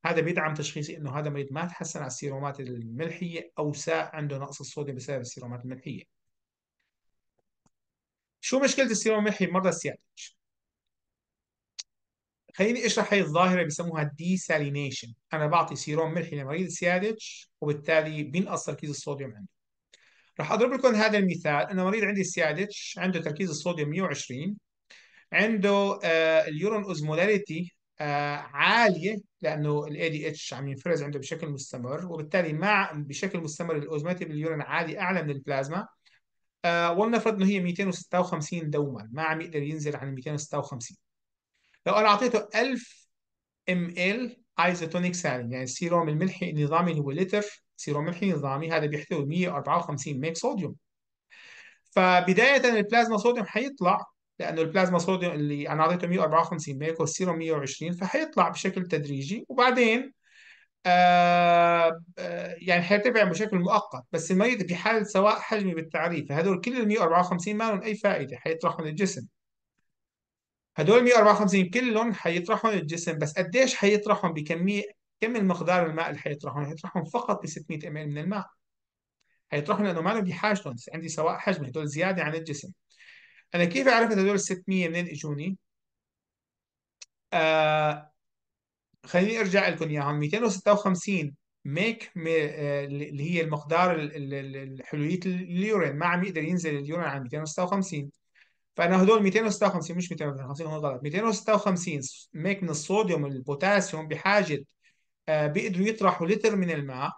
هذا بيدعم تشخيصي انه هذا مريض ما تحسن على السيرومات الملحيه او ساء عنده نقص الصوديوم بسبب السيرومات الملحيه. شو مشكله السيروم الملحي بمرضى السياتيج؟ خليني اشرح هي الظاهره بسموها ديسالينيشن، انا بعطي سيروم ملحي لمريض السياتيج وبالتالي بينقص تركيز الصوديوم عنده. راح اضرب لكم هذا المثال، انا مريض عندي السياتيج عنده تركيز الصوديوم 120 عنده آه، اليورون اوزمولاريتي عاليه لانه الاي دي اتش عم ينفرز عنده بشكل مستمر وبالتالي مع بشكل مستمر الاوزماتيك باليورين عالي اعلى من البلازما آه، ولنفرض انه هي 256 دوما ما عم يقدر ينزل عن 256 لو انا اعطيته 1000 ام ال ايزوتونيك سالين يعني السيروم الملحي النظامي هو لتر سيروم ملحي نظامي هذا بيحتوي 154 ميك صوديوم فبدايه البلازما صوديوم حيطلع لانه البلازما صوديوم اللي انا اعطيته 154 بيك والسيروم 120 فحيطلع بشكل تدريجي وبعدين آه, آه، يعني حيرتفع بشكل مؤقت بس المريض في حاله سواء حجمي بالتعريف فهدول كل ال 154 ما لهم اي فائده حيطرحهم الجسم هدول 154 كلهم حيطرحهم الجسم بس قديش حيطرحهم بكميه كم المقدار الماء اللي حيطرحهم حيطرحهم فقط ب 600 مl من الماء حيطرحهم لانه ما لهم بحاجتهم عندي سواء حجم هدول زياده عن الجسم انا كيف عرفت هدول ال 600 منين اجوني؟ آه خليني ارجع لكم اياهم 256 ميك آه، اللي هي المقدار حلويه اليورين ما عم يقدر ينزل اليورين على 256 فانا هدول 256 مش 256 هون غلط 256 ميك من الصوديوم والبوتاسيوم بحاجه آه بيقدروا يطرحوا لتر من الماء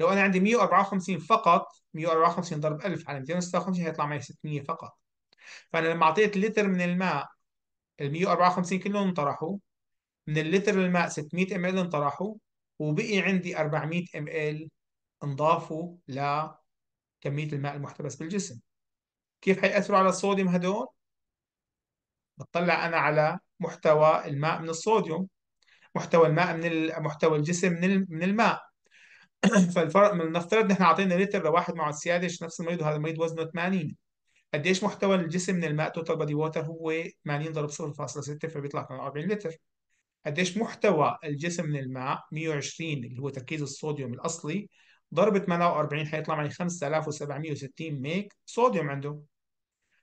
لو انا عندي 154 فقط 154 ضرب 1000 على 256 هيطلع معي 600 فقط فانا لما اعطيت لتر من الماء ال 154 كيلو انطرحوا من اللتر الماء 600 ام ال انطرحوا وبقي عندي 400 ام ال انضافوا لكميه الماء المحتبس بالجسم كيف حيأثروا على الصوديوم هدول بطلع انا على محتوى الماء من الصوديوم محتوى الماء من محتوى الجسم من من الماء (clears throat) فالفرق من نفترض نحن اعطينا لتر لواحد معه سياده نفس المريض وهذا المريض وزنه 80 قد ايش محتوى الجسم من الماء توتال بادي ووتر هو 80 ضرب 0.6 فبيطلع 40 لتر قد ايش محتوى الجسم من الماء 120 اللي هو تركيز الصوديوم الاصلي ضرب 48 حيطلع معي 5760 ميك صوديوم عنده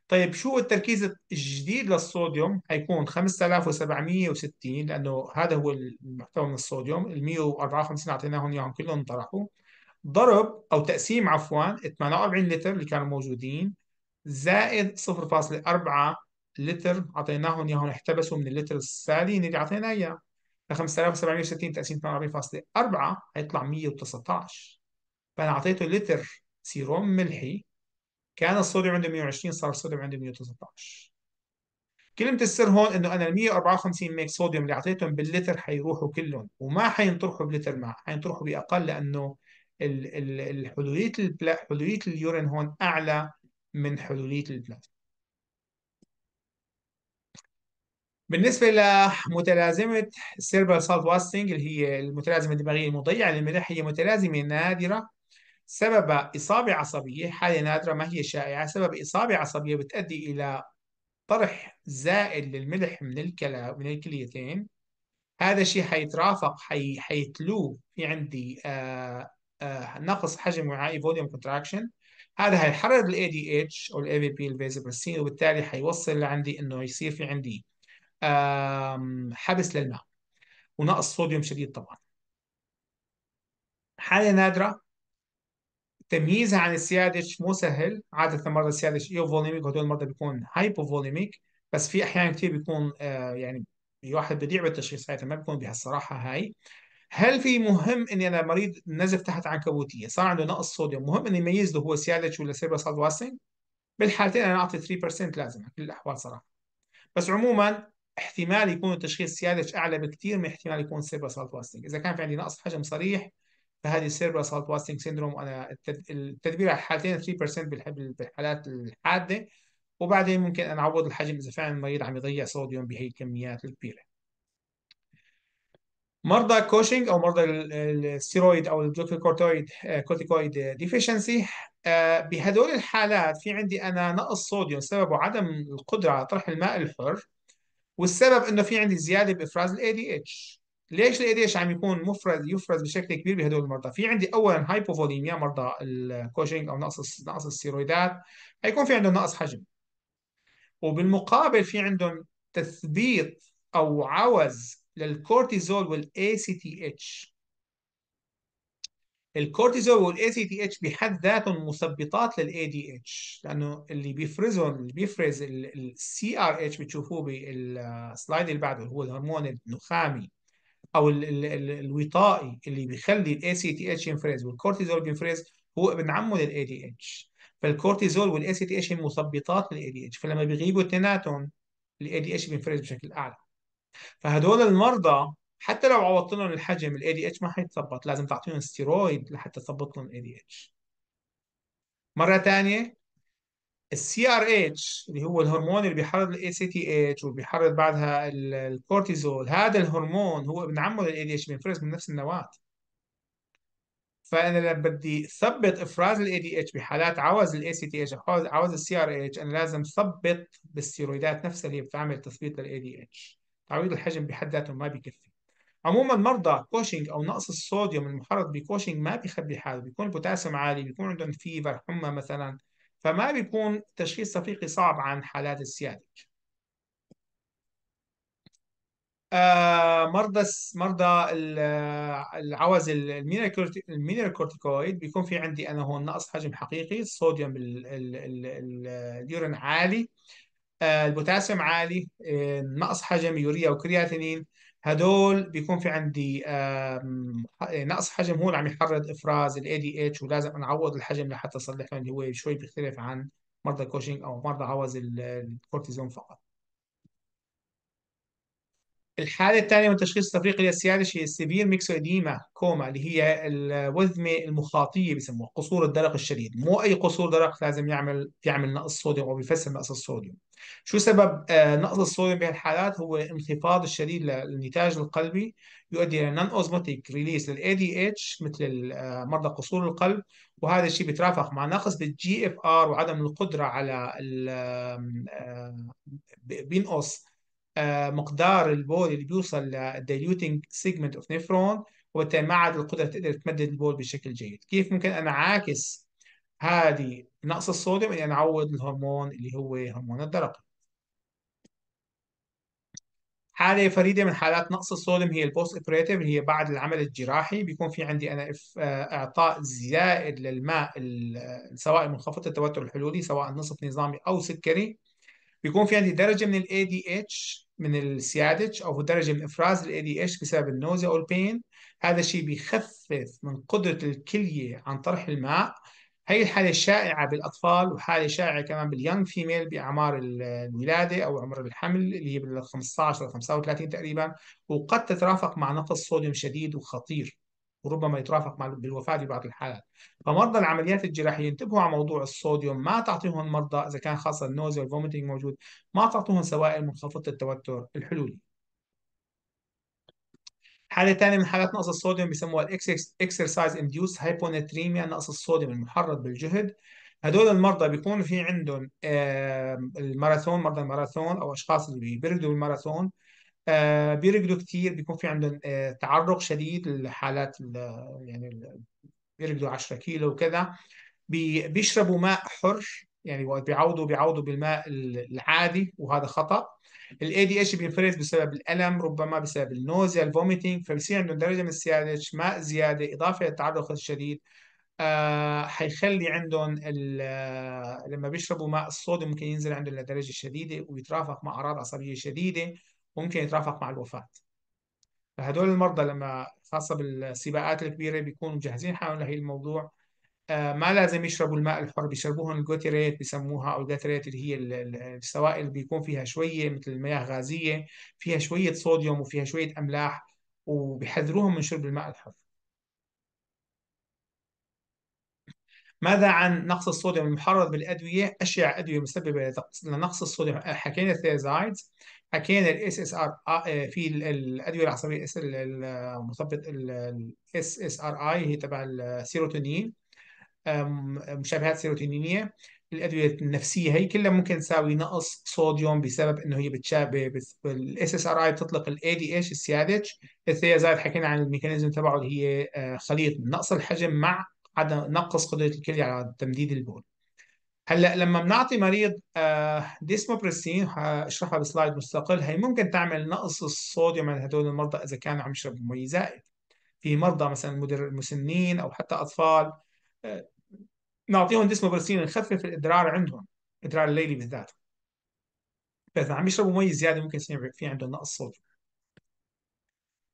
طيب شو التركيز الجديد للصوديوم حيكون 5760 لانه هذا هو المحتوى من الصوديوم ال 154 اعطيناهم اياهم كلهم انطرحوا ضرب او تقسيم عفوا 48 لتر اللي كانوا موجودين زائد 0.4 لتر اعطيناهم اياهم احتبسوا من اللتر السالين اللي اعطيناه اياه ل 5760 تقسيم 48.4 حيطلع 119 فانا اعطيته لتر سيروم ملحي كان الصوديوم عنده 120 صار الصوديوم عنده 119 كلمة السر هون انه انا ال 154 ميك صوديوم اللي اعطيتهم باللتر حيروحوا كلهم وما حينطرحوا بلتر ماء حينطرحوا باقل لانه حلويه حلولية اليورين هون اعلى من حلولية البلازما بالنسبة لمتلازمة السيربال سالت واستنج اللي هي المتلازمة الدماغية المضيعة للملح هي متلازمة نادرة سبب إصابة عصبية حالة نادرة ما هي شائعة سبب إصابة عصبية بتؤدي إلى طرح زائد للملح من الكلى من الكليتين هذا الشيء حيترافق حي... حيتلوه في عندي آه آه، نقص حجم وعائي فوليوم كونتراكشن هذا هيحرر الاي دي اتش او الاي في بي الفازوبرسين وبالتالي حيوصل لعندي انه يصير في عندي حبس للماء ونقص صوديوم شديد طبعا حاله نادره تمييزها عن السيادش مو سهل عاده مرضى السيادش ايو فوليميك هدول المرضى بيكون هايبو فوليميك بس في احيان كثير بيكون آه، يعني الواحد بيضيع بالتشخيص ما بيكون بهالصراحه هاي هل في مهم اني انا مريض نزف تحت عنكبوتيه صار عنده نقص صوديوم مهم اني يميز له هو سيالتش ولا سيربس ادواسنج بالحالتين انا اعطي 3% لازم كل الاحوال صراحه بس عموما احتمال يكون التشخيص سيالتش اعلى بكثير من احتمال يكون سيربس ادواسنج اذا كان في عندي نقص حجم صريح فهذه سيربس ادواسنج سيندروم وانا التدبير على الحالتين 3% بالحالات الحاده وبعدين ممكن انا اعوض الحجم اذا فعلا المريض عم يضيع صوديوم بهي الكميات الكبيره مرضى كوشنج او مرضى الستيرويد او الجلوكوكورتويد كورتيكويد آه، ديفيشنسي آه، بهدول الحالات في عندي انا نقص صوديوم سببه عدم القدره على طرح الماء الحر والسبب انه في عندي زياده بافراز الاي دي اتش ليش الاي دي اتش عم يكون مفرز يفرز بشكل كبير بهدول المرضى في عندي اولا هايبوفوليميا مرضى الكوشنج او نقص نقص الستيرويدات حيكون في عندهم نقص حجم وبالمقابل في عندهم تثبيط او عوز للكورتيزول والاي سي تي اتش الكورتيزول والاي سي تي اتش بحد ذاتهم مثبطات للاي دي اتش لانه اللي بيفرزهم اللي بيفرز السي ار اتش بتشوفوه بالسلايد اللي بعده هو الهرمون النخامي او الـ الـ الـ الوطائي اللي بيخلي الاي سي تي اتش ينفرز والكورتيزول بينفرز هو ابن عمه للاي دي اتش فالكورتيزول والاي سي تي اتش هم مثبطات للاي دي اتش فلما بيغيبوا اثنيناتهم الاي دي اتش بينفرز بشكل اعلى فهدول المرضى حتى لو عوضت لهم الحجم الاي دي اتش ما حيتثبط لازم تعطيهم ستيرويد لحتى تثبط لهم الاي دي اتش مره ثانيه السي ار اتش اللي هو الهرمون اللي بيحرض الاي سي تي اتش واللي بعدها الكورتيزول هذا الهرمون هو ابن عمه للاي دي اتش بينفرز من نفس النواه فانا لما بدي ثبت افراز الاي دي اتش بحالات عوز الاي سي تي اتش عوز السي ار اتش انا لازم ثبت بالستيرويدات نفسها اللي بتعمل تثبيت للاي دي اتش تعويض الحجم بحد ذاته ما بيكفي عموما مرضى كوشنج او نقص الصوديوم المحرض بكوشنج ما بيخبي حاله بيكون البوتاسيوم عالي بيكون عندهم فيفر حمى مثلا فما بيكون تشخيص صفيقي صعب عن حالات السيادج آه، مرضى مرضى العوز كورتيكويد بيكون في عندي انا هون نقص حجم حقيقي الصوديوم اليورين عالي آه، البوتاسيوم عالي آه، نقص حجم يوريا وكرياتينين هدول بيكون في عندي نقص حجم هو اللي عم يحرض افراز الاي دي اتش ولازم نعوض الحجم لحتى اصلح اللي هو شوي بيختلف عن مرضى كوشنج او مرضى عوز الكورتيزون فقط الحالة الثانية من تشخيص التفريق السيادش هي سيفير ميكسويديما كوما اللي هي الوذمة المخاطية بيسموها قصور الدرق الشديد مو أي قصور درق لازم يعمل يعمل نقص صوديوم أو بيفسر نقص الصوديوم شو سبب آه، نقص الصوديوم بهالحالات هو الانخفاض الشديد للنتاج القلبي يؤدي إلى نون أوزموتيك ريليس للاي دي اتش مثل آه، مرضى قصور القلب وهذا الشيء بيترافق مع نقص بالجي اف ار وعدم القدرة على آه، بينقص آه، مقدار البول اللي بيوصل للديلوتنج سيجمنت اوف نيفرون وبالتالي ما عاد القدره تقدر تمدد البول بشكل جيد كيف ممكن انا اعاكس هذه نقص الصوديوم اني يعني انا اعوض الهرمون اللي هو هرمون الدرقه حالة فريدة من حالات نقص الصوديوم هي البوست اوبريتيف اللي هي بعد العمل الجراحي بيكون في عندي انا آه، اعطاء زائد للماء سواء منخفض التوتر الحلولي سواء نصف نظامي او سكري بيكون في عندي درجة من الاي دي اتش من السيادج او في درجه من افراز الاي دي اتش بسبب النوزه او البين هذا الشيء بيخفف من قدره الكليه عن طرح الماء هي الحاله شائعه بالاطفال وحاله شائعه كمان باليانج فيميل باعمار الولاده او عمر الحمل اللي هي بال 15 ل 35 تقريبا وقد تترافق مع نقص صوديوم شديد وخطير وربما يترافق مع بالوفاة في بعض الحالات فمرضى العمليات الجراحية ينتبهوا على موضوع الصوديوم ما تعطيهم المرضى إذا كان خاصة النوزي والفومتنج موجود ما تعطيهم سوائل منخفضة التوتر الحلولي حالة ثانية من حالات نقص الصوديوم بيسموها الاكسرسايز انديوس هايبوناتريميا نقص الصوديوم المحرض بالجهد هدول المرضى بيكون في عندهم الماراثون مرضى الماراثون او اشخاص اللي بيبردوا بالماراثون آه، بيرجلوا كتير بيكون في عندهم آه، تعرق شديد لحالات يعني بيرجلوا 10 كيلو وكذا بيشربوا ماء حر يعني بيعوضوا بيعوضوا بالماء العادي وهذا خطأ الاي دي اتش بينفرز بسبب الالم ربما بسبب النوزيا الفوميتنج فبصير عندهم درجه من السياده ماء زياده اضافه للتعرق الشديد آه حيخلي عندهم آه، لما بيشربوا ماء الصودا ممكن ينزل عندهم لدرجه شديده ويترافق مع اعراض عصبيه شديده ممكن يترافق مع الوفاة فهدول المرضى لما خاصة بالسباقات الكبيرة بيكونوا مجهزين حالهم لهي الموضوع آه، ما لازم يشربوا الماء الحر بيشربوهم الجوتيريت بسموها او الجوتريت اللي هي السوائل اللي بيكون فيها شويه مثل المياه غازيه فيها شويه صوديوم وفيها شويه املاح وبيحذروهم من شرب الماء الحر ماذا عن نقص الصوديوم المحرض بالادويه اشياء ادويه مسببه لنقص الصوديوم آه، حكينا الثيازايدز حكينا الاس اس ار في الادويه العصبيه المثبط الاس اس ار اي هي تبع السيروتونين مشابهات سيروتونينيه الادويه النفسيه هي كلها ممكن تساوي نقص صوديوم بسبب انه هي بتشابه الاس اس ار اي بتطلق الاي دي اتش السيادج الثيازايد حكينا عن الميكانيزم تبعه اللي هي آه، خليط نقص الحجم مع عدم نقص قدره الكليه على تمديد البول هلا لما بنعطي مريض آه، ديسموبريسين هشرحها آه، بسلايد مستقل هي ممكن تعمل نقص الصوديوم عند هدول المرضى اذا كانوا عم يشربوا مي زائد في مرضى مثلا مدر مسنين او حتى اطفال آه، نعطيهم ديسموبريسين نخفف الادرار عندهم ادرار الليلي بالذات فاذا عم يشربوا مي زياده ممكن يصير في عندهم نقص صوديوم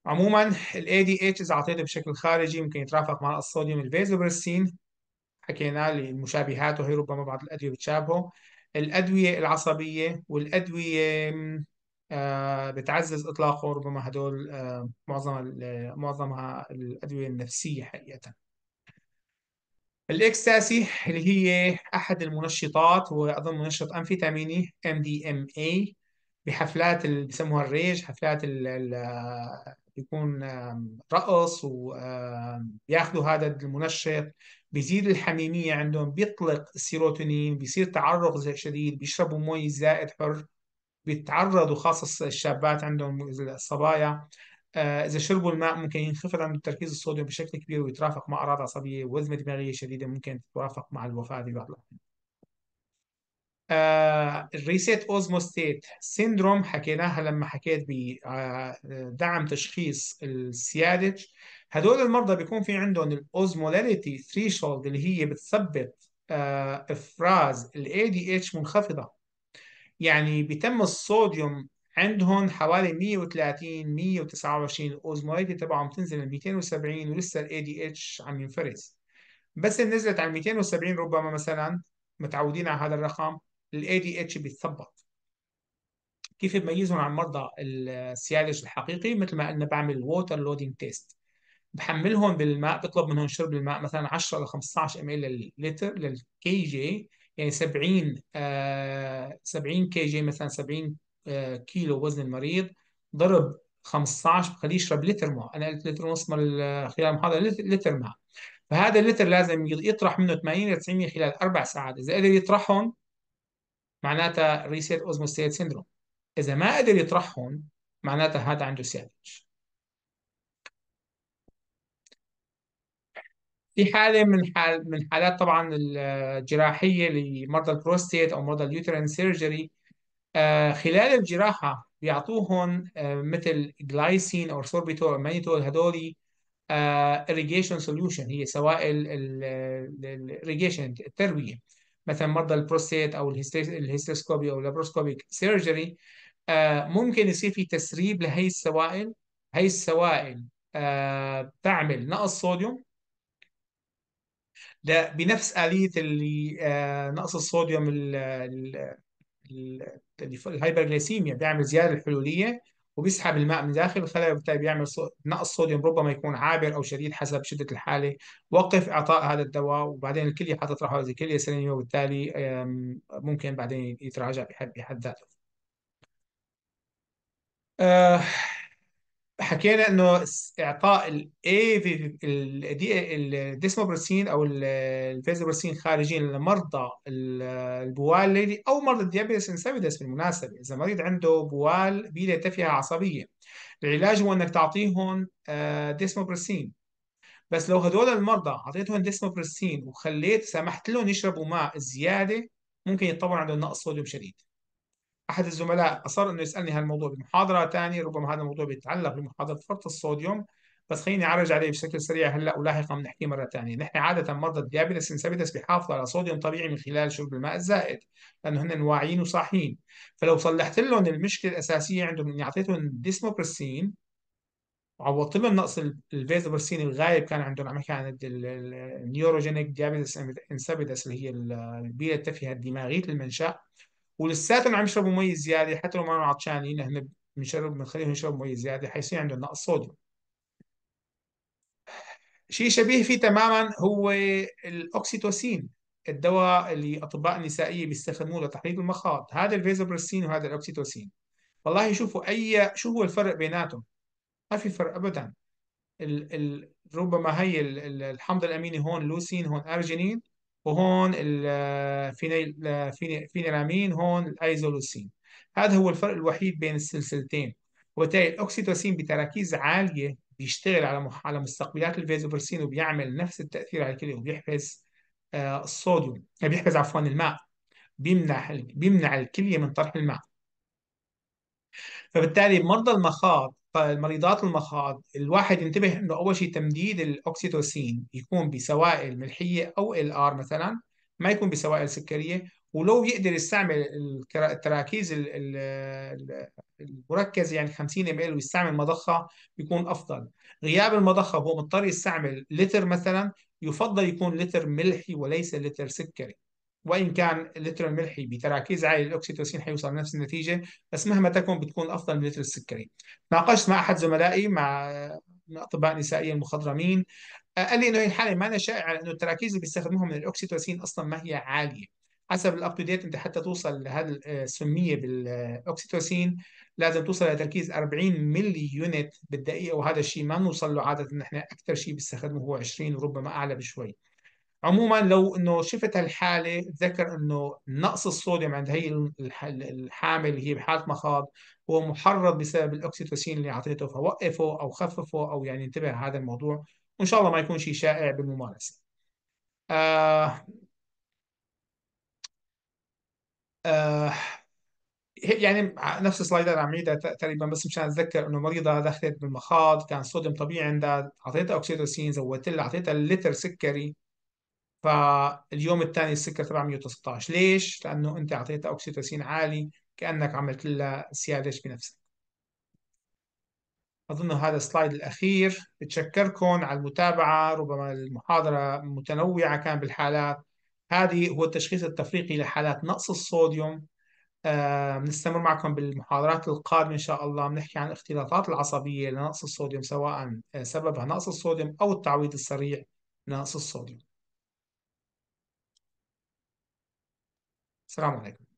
عموما دي ADH اذا اعطيته بشكل خارجي ممكن يترافق مع الصوديوم البيزوبريسين حكينا المشابهات هي ربما بعض الأدوية بتشابهه الأدوية العصبية والأدوية آه، بتعزز إطلاقه ربما هدول آه، معظم معظمها الأدوية النفسية حقيقة الإكستاسي اللي هي أحد المنشطات هو أظن منشط أمفيتاميني MDMA بحفلات اللي بسموها الريج حفلات ال آه، بيكون رقص وبياخذوا هذا المنشط بيزيد الحميمية عندهم بيطلق السيروتونين بيصير تعرق شديد بيشربوا مي زائد حر بيتعرضوا خاصة الشابات عندهم الصبايا آه، إذا شربوا الماء ممكن ينخفض عندهم تركيز الصوديوم بشكل كبير ويترافق مع أعراض عصبية وأزمة دماغية شديدة ممكن تترافق مع الوفاة في بعض الأحيان. آه، الريسيت اوزموستيت سيندروم حكيناها لما حكيت بدعم آه، تشخيص السيادج هدول المرضى بيكون في عندهم الاوزمولاريتي ثريشولد اللي هي بتثبت آه، افراز الاي دي اتش منخفضه يعني بيتم الصوديوم عندهم حوالي 130 129 الاوزمولاريتي تبعهم بتنزل ل 270 ولسه الاي دي اتش عم ينفرز بس نزلت على 270 ربما مثلا متعودين على هذا الرقم الاي دي اتش بيتثبط كيف بميزهم عن مرضى السيالج الحقيقي مثل ما قلنا بعمل ووتر لودينج تيست بحملهم بالماء بطلب منهم شرب الماء مثلا 10 ل 15 ام ال للتر للكي جي يعني 70 70 آه، كي جي مثلا 70 آه، كيلو وزن المريض ضرب 15 بخليه يشرب لتر ماء انا قلت لتر ونص من خلال المحاضره لتر ماء فهذا اللتر لازم يطرح منه 80 ل 90 خلال اربع ساعات اذا قدر يطرحهم معناتها ريسيت اوزموستيت سيندروم اذا ما قدر يطرحهم معناتها هذا عنده سيالج في حاله من حال من حالات طبعا الجراحيه لمرضى البروستيت او مرضى اليوترين سيرجري آه، خلال الجراحه بيعطوهم آه، مثل جلايسين او سوربيتول مانيتول هدول آه، irrigation solution هي سوائل الريجيشن الترويه مثلا مرضى البروستيت او الهيستيروسكوبي او اللابروسكوبيك سيرجري ممكن يصير في تسريب لهي السوائل هي السوائل بتعمل نقص صوديوم ده بنفس آلية اللي آه، نقص الصوديوم الهايبرجليسيميا بيعمل زيادة الحلولية وبيسحب الماء من داخل الخلايا وبالتالي بيعمل نقص صوديوم ربما يكون عابر او شديد حسب شده الحاله وقف اعطاء هذا الدواء وبعدين الكليه حتطرحه زي كليه سليمه وبالتالي ممكن بعدين يتراجع بحد ذاته آه، حكينا انه اعطاء الاي الديسموبرسين او الفيزوبرسين خارجيا لمرضى البوال الليلي او مرضى الديابيتس انسبيدس بالمناسبه اذا مريض عنده بوال بيده تفيهه عصبيه العلاج هو انك تعطيهم آه، ديسموبرسين بس لو هدول المرضى اعطيتهم ديسموبرسين وخليت سمحت لهم يشربوا ماء زياده ممكن يتطور عندهم نقص صوديوم شديد احد الزملاء اصر انه يسالني هالموضوع بمحاضره ثانيه ربما هذا الموضوع بيتعلق بمحاضره فرط الصوديوم بس خليني اعرج عليه بشكل سريع هلا ولاحقا بنحكيه مره ثانيه، نحن عاده مرضى الديابيتس انسبيتس بيحافظوا على صوديوم طبيعي من خلال شرب الماء الزائد لانه هن واعيين وصاحيين، فلو صلحت لهم المشكله الاساسيه عندهم اني اعطيتهم ديسموبرسين وعوضت لهم نقص الفيزوبرسين الغايب كان عندهم عم نحكي عن النيوروجينيك ديابيتس انسبيتس اللي هي البيئه التافهه الدماغيه المنشا ولساتهم عم يشربوا مي زياده حتى لو ما هم عطشانين نحن بنشرب بنخليهم يشربوا مي زياده حيصير عندهم نقص صوديوم شيء شبيه فيه تماما هو الاوكسيتوسين الدواء اللي اطباء النسائيه بيستخدموه لتحريض المخاض هذا الفيزوبرسين وهذا الاوكسيتوسين والله شوفوا اي شو هو الفرق بيناتهم ما في فرق ابدا ال... ال... ربما هي الحمض الاميني هون لوسين هون ارجينين وهون الفينيلامين آه، آه، هون الايزولوسين هذا هو الفرق الوحيد بين السلسلتين وبالتالي الاوكسيتوسين بتراكيز عاليه بيشتغل على على مستقبلات الفيزوبرسين وبيعمل نفس التاثير على الكلى وبيحفز آه، الصوديوم بيحفز عفوا الماء بيمنع بيمنع الكليه من طرح الماء فبالتالي مرضى المخاض فالمريضات المخاض الواحد ينتبه انه اول شيء تمديد الاوكسيتوسين يكون بسوائل ملحيه او ال ار مثلا ما يكون بسوائل سكريه ولو يقدر يستعمل التراكيز المركز يعني 50 ام ال ويستعمل مضخه بيكون افضل غياب المضخه وهو مضطر يستعمل لتر مثلا يفضل يكون لتر ملحي وليس لتر سكري وان كان اللتر الملحي بتراكيز عالي للاكسيتوسين حيوصل لنفس النتيجه بس مهما تكن بتكون افضل من اللتر السكري ناقشت مع احد زملائي مع اطباء نسائيه المخضرمين آه، قال لي انه هي الحاله ما شائعه لانه التراكيز اللي بيستخدموها من الاكسيتوسين اصلا ما هي عاليه حسب الاب تو ديت انت حتى توصل لهذه آه، السميه بالاكسيتوسين لازم توصل لتركيز 40 ملي يونت بالدقيقه وهذا الشيء ما بنوصل له عاده نحن اكثر شيء بنستخدمه هو 20 وربما اعلى بشوي عموما لو انه شفت هالحاله تذكر انه نقص الصوديوم عند هي الحامل اللي هي بحاله مخاض هو محرض بسبب الاكسيتوسين اللي اعطيته فوقفه او خففه او يعني انتبه هذا الموضوع وان شاء الله ما يكون شيء شائع بالممارسه. آه آه يعني نفس السلايد انا عم تقريبا بس مشان اتذكر انه مريضه دخلت بالمخاض كان الصوديوم طبيعي عندها اعطيتها اكسيتوسين زودت لها اعطيتها لتر سكري فاليوم الثاني السكر تبع 119 ليش؟ لأنه أنت أعطيتها أوكسيتوسين عالي كأنك عملت لها سيادش بنفسك أظن هذا السلايد الأخير بتشكركم على المتابعة ربما المحاضرة متنوعة كان بالحالات هذه هو التشخيص التفريقي لحالات نقص الصوديوم آه، بنستمر آه معكم بالمحاضرات القادمة إن شاء الله بنحكي عن الاختلاطات العصبية لنقص الصوديوم سواء سببها نقص الصوديوم أو التعويض السريع لنقص الصوديوم सलामकुम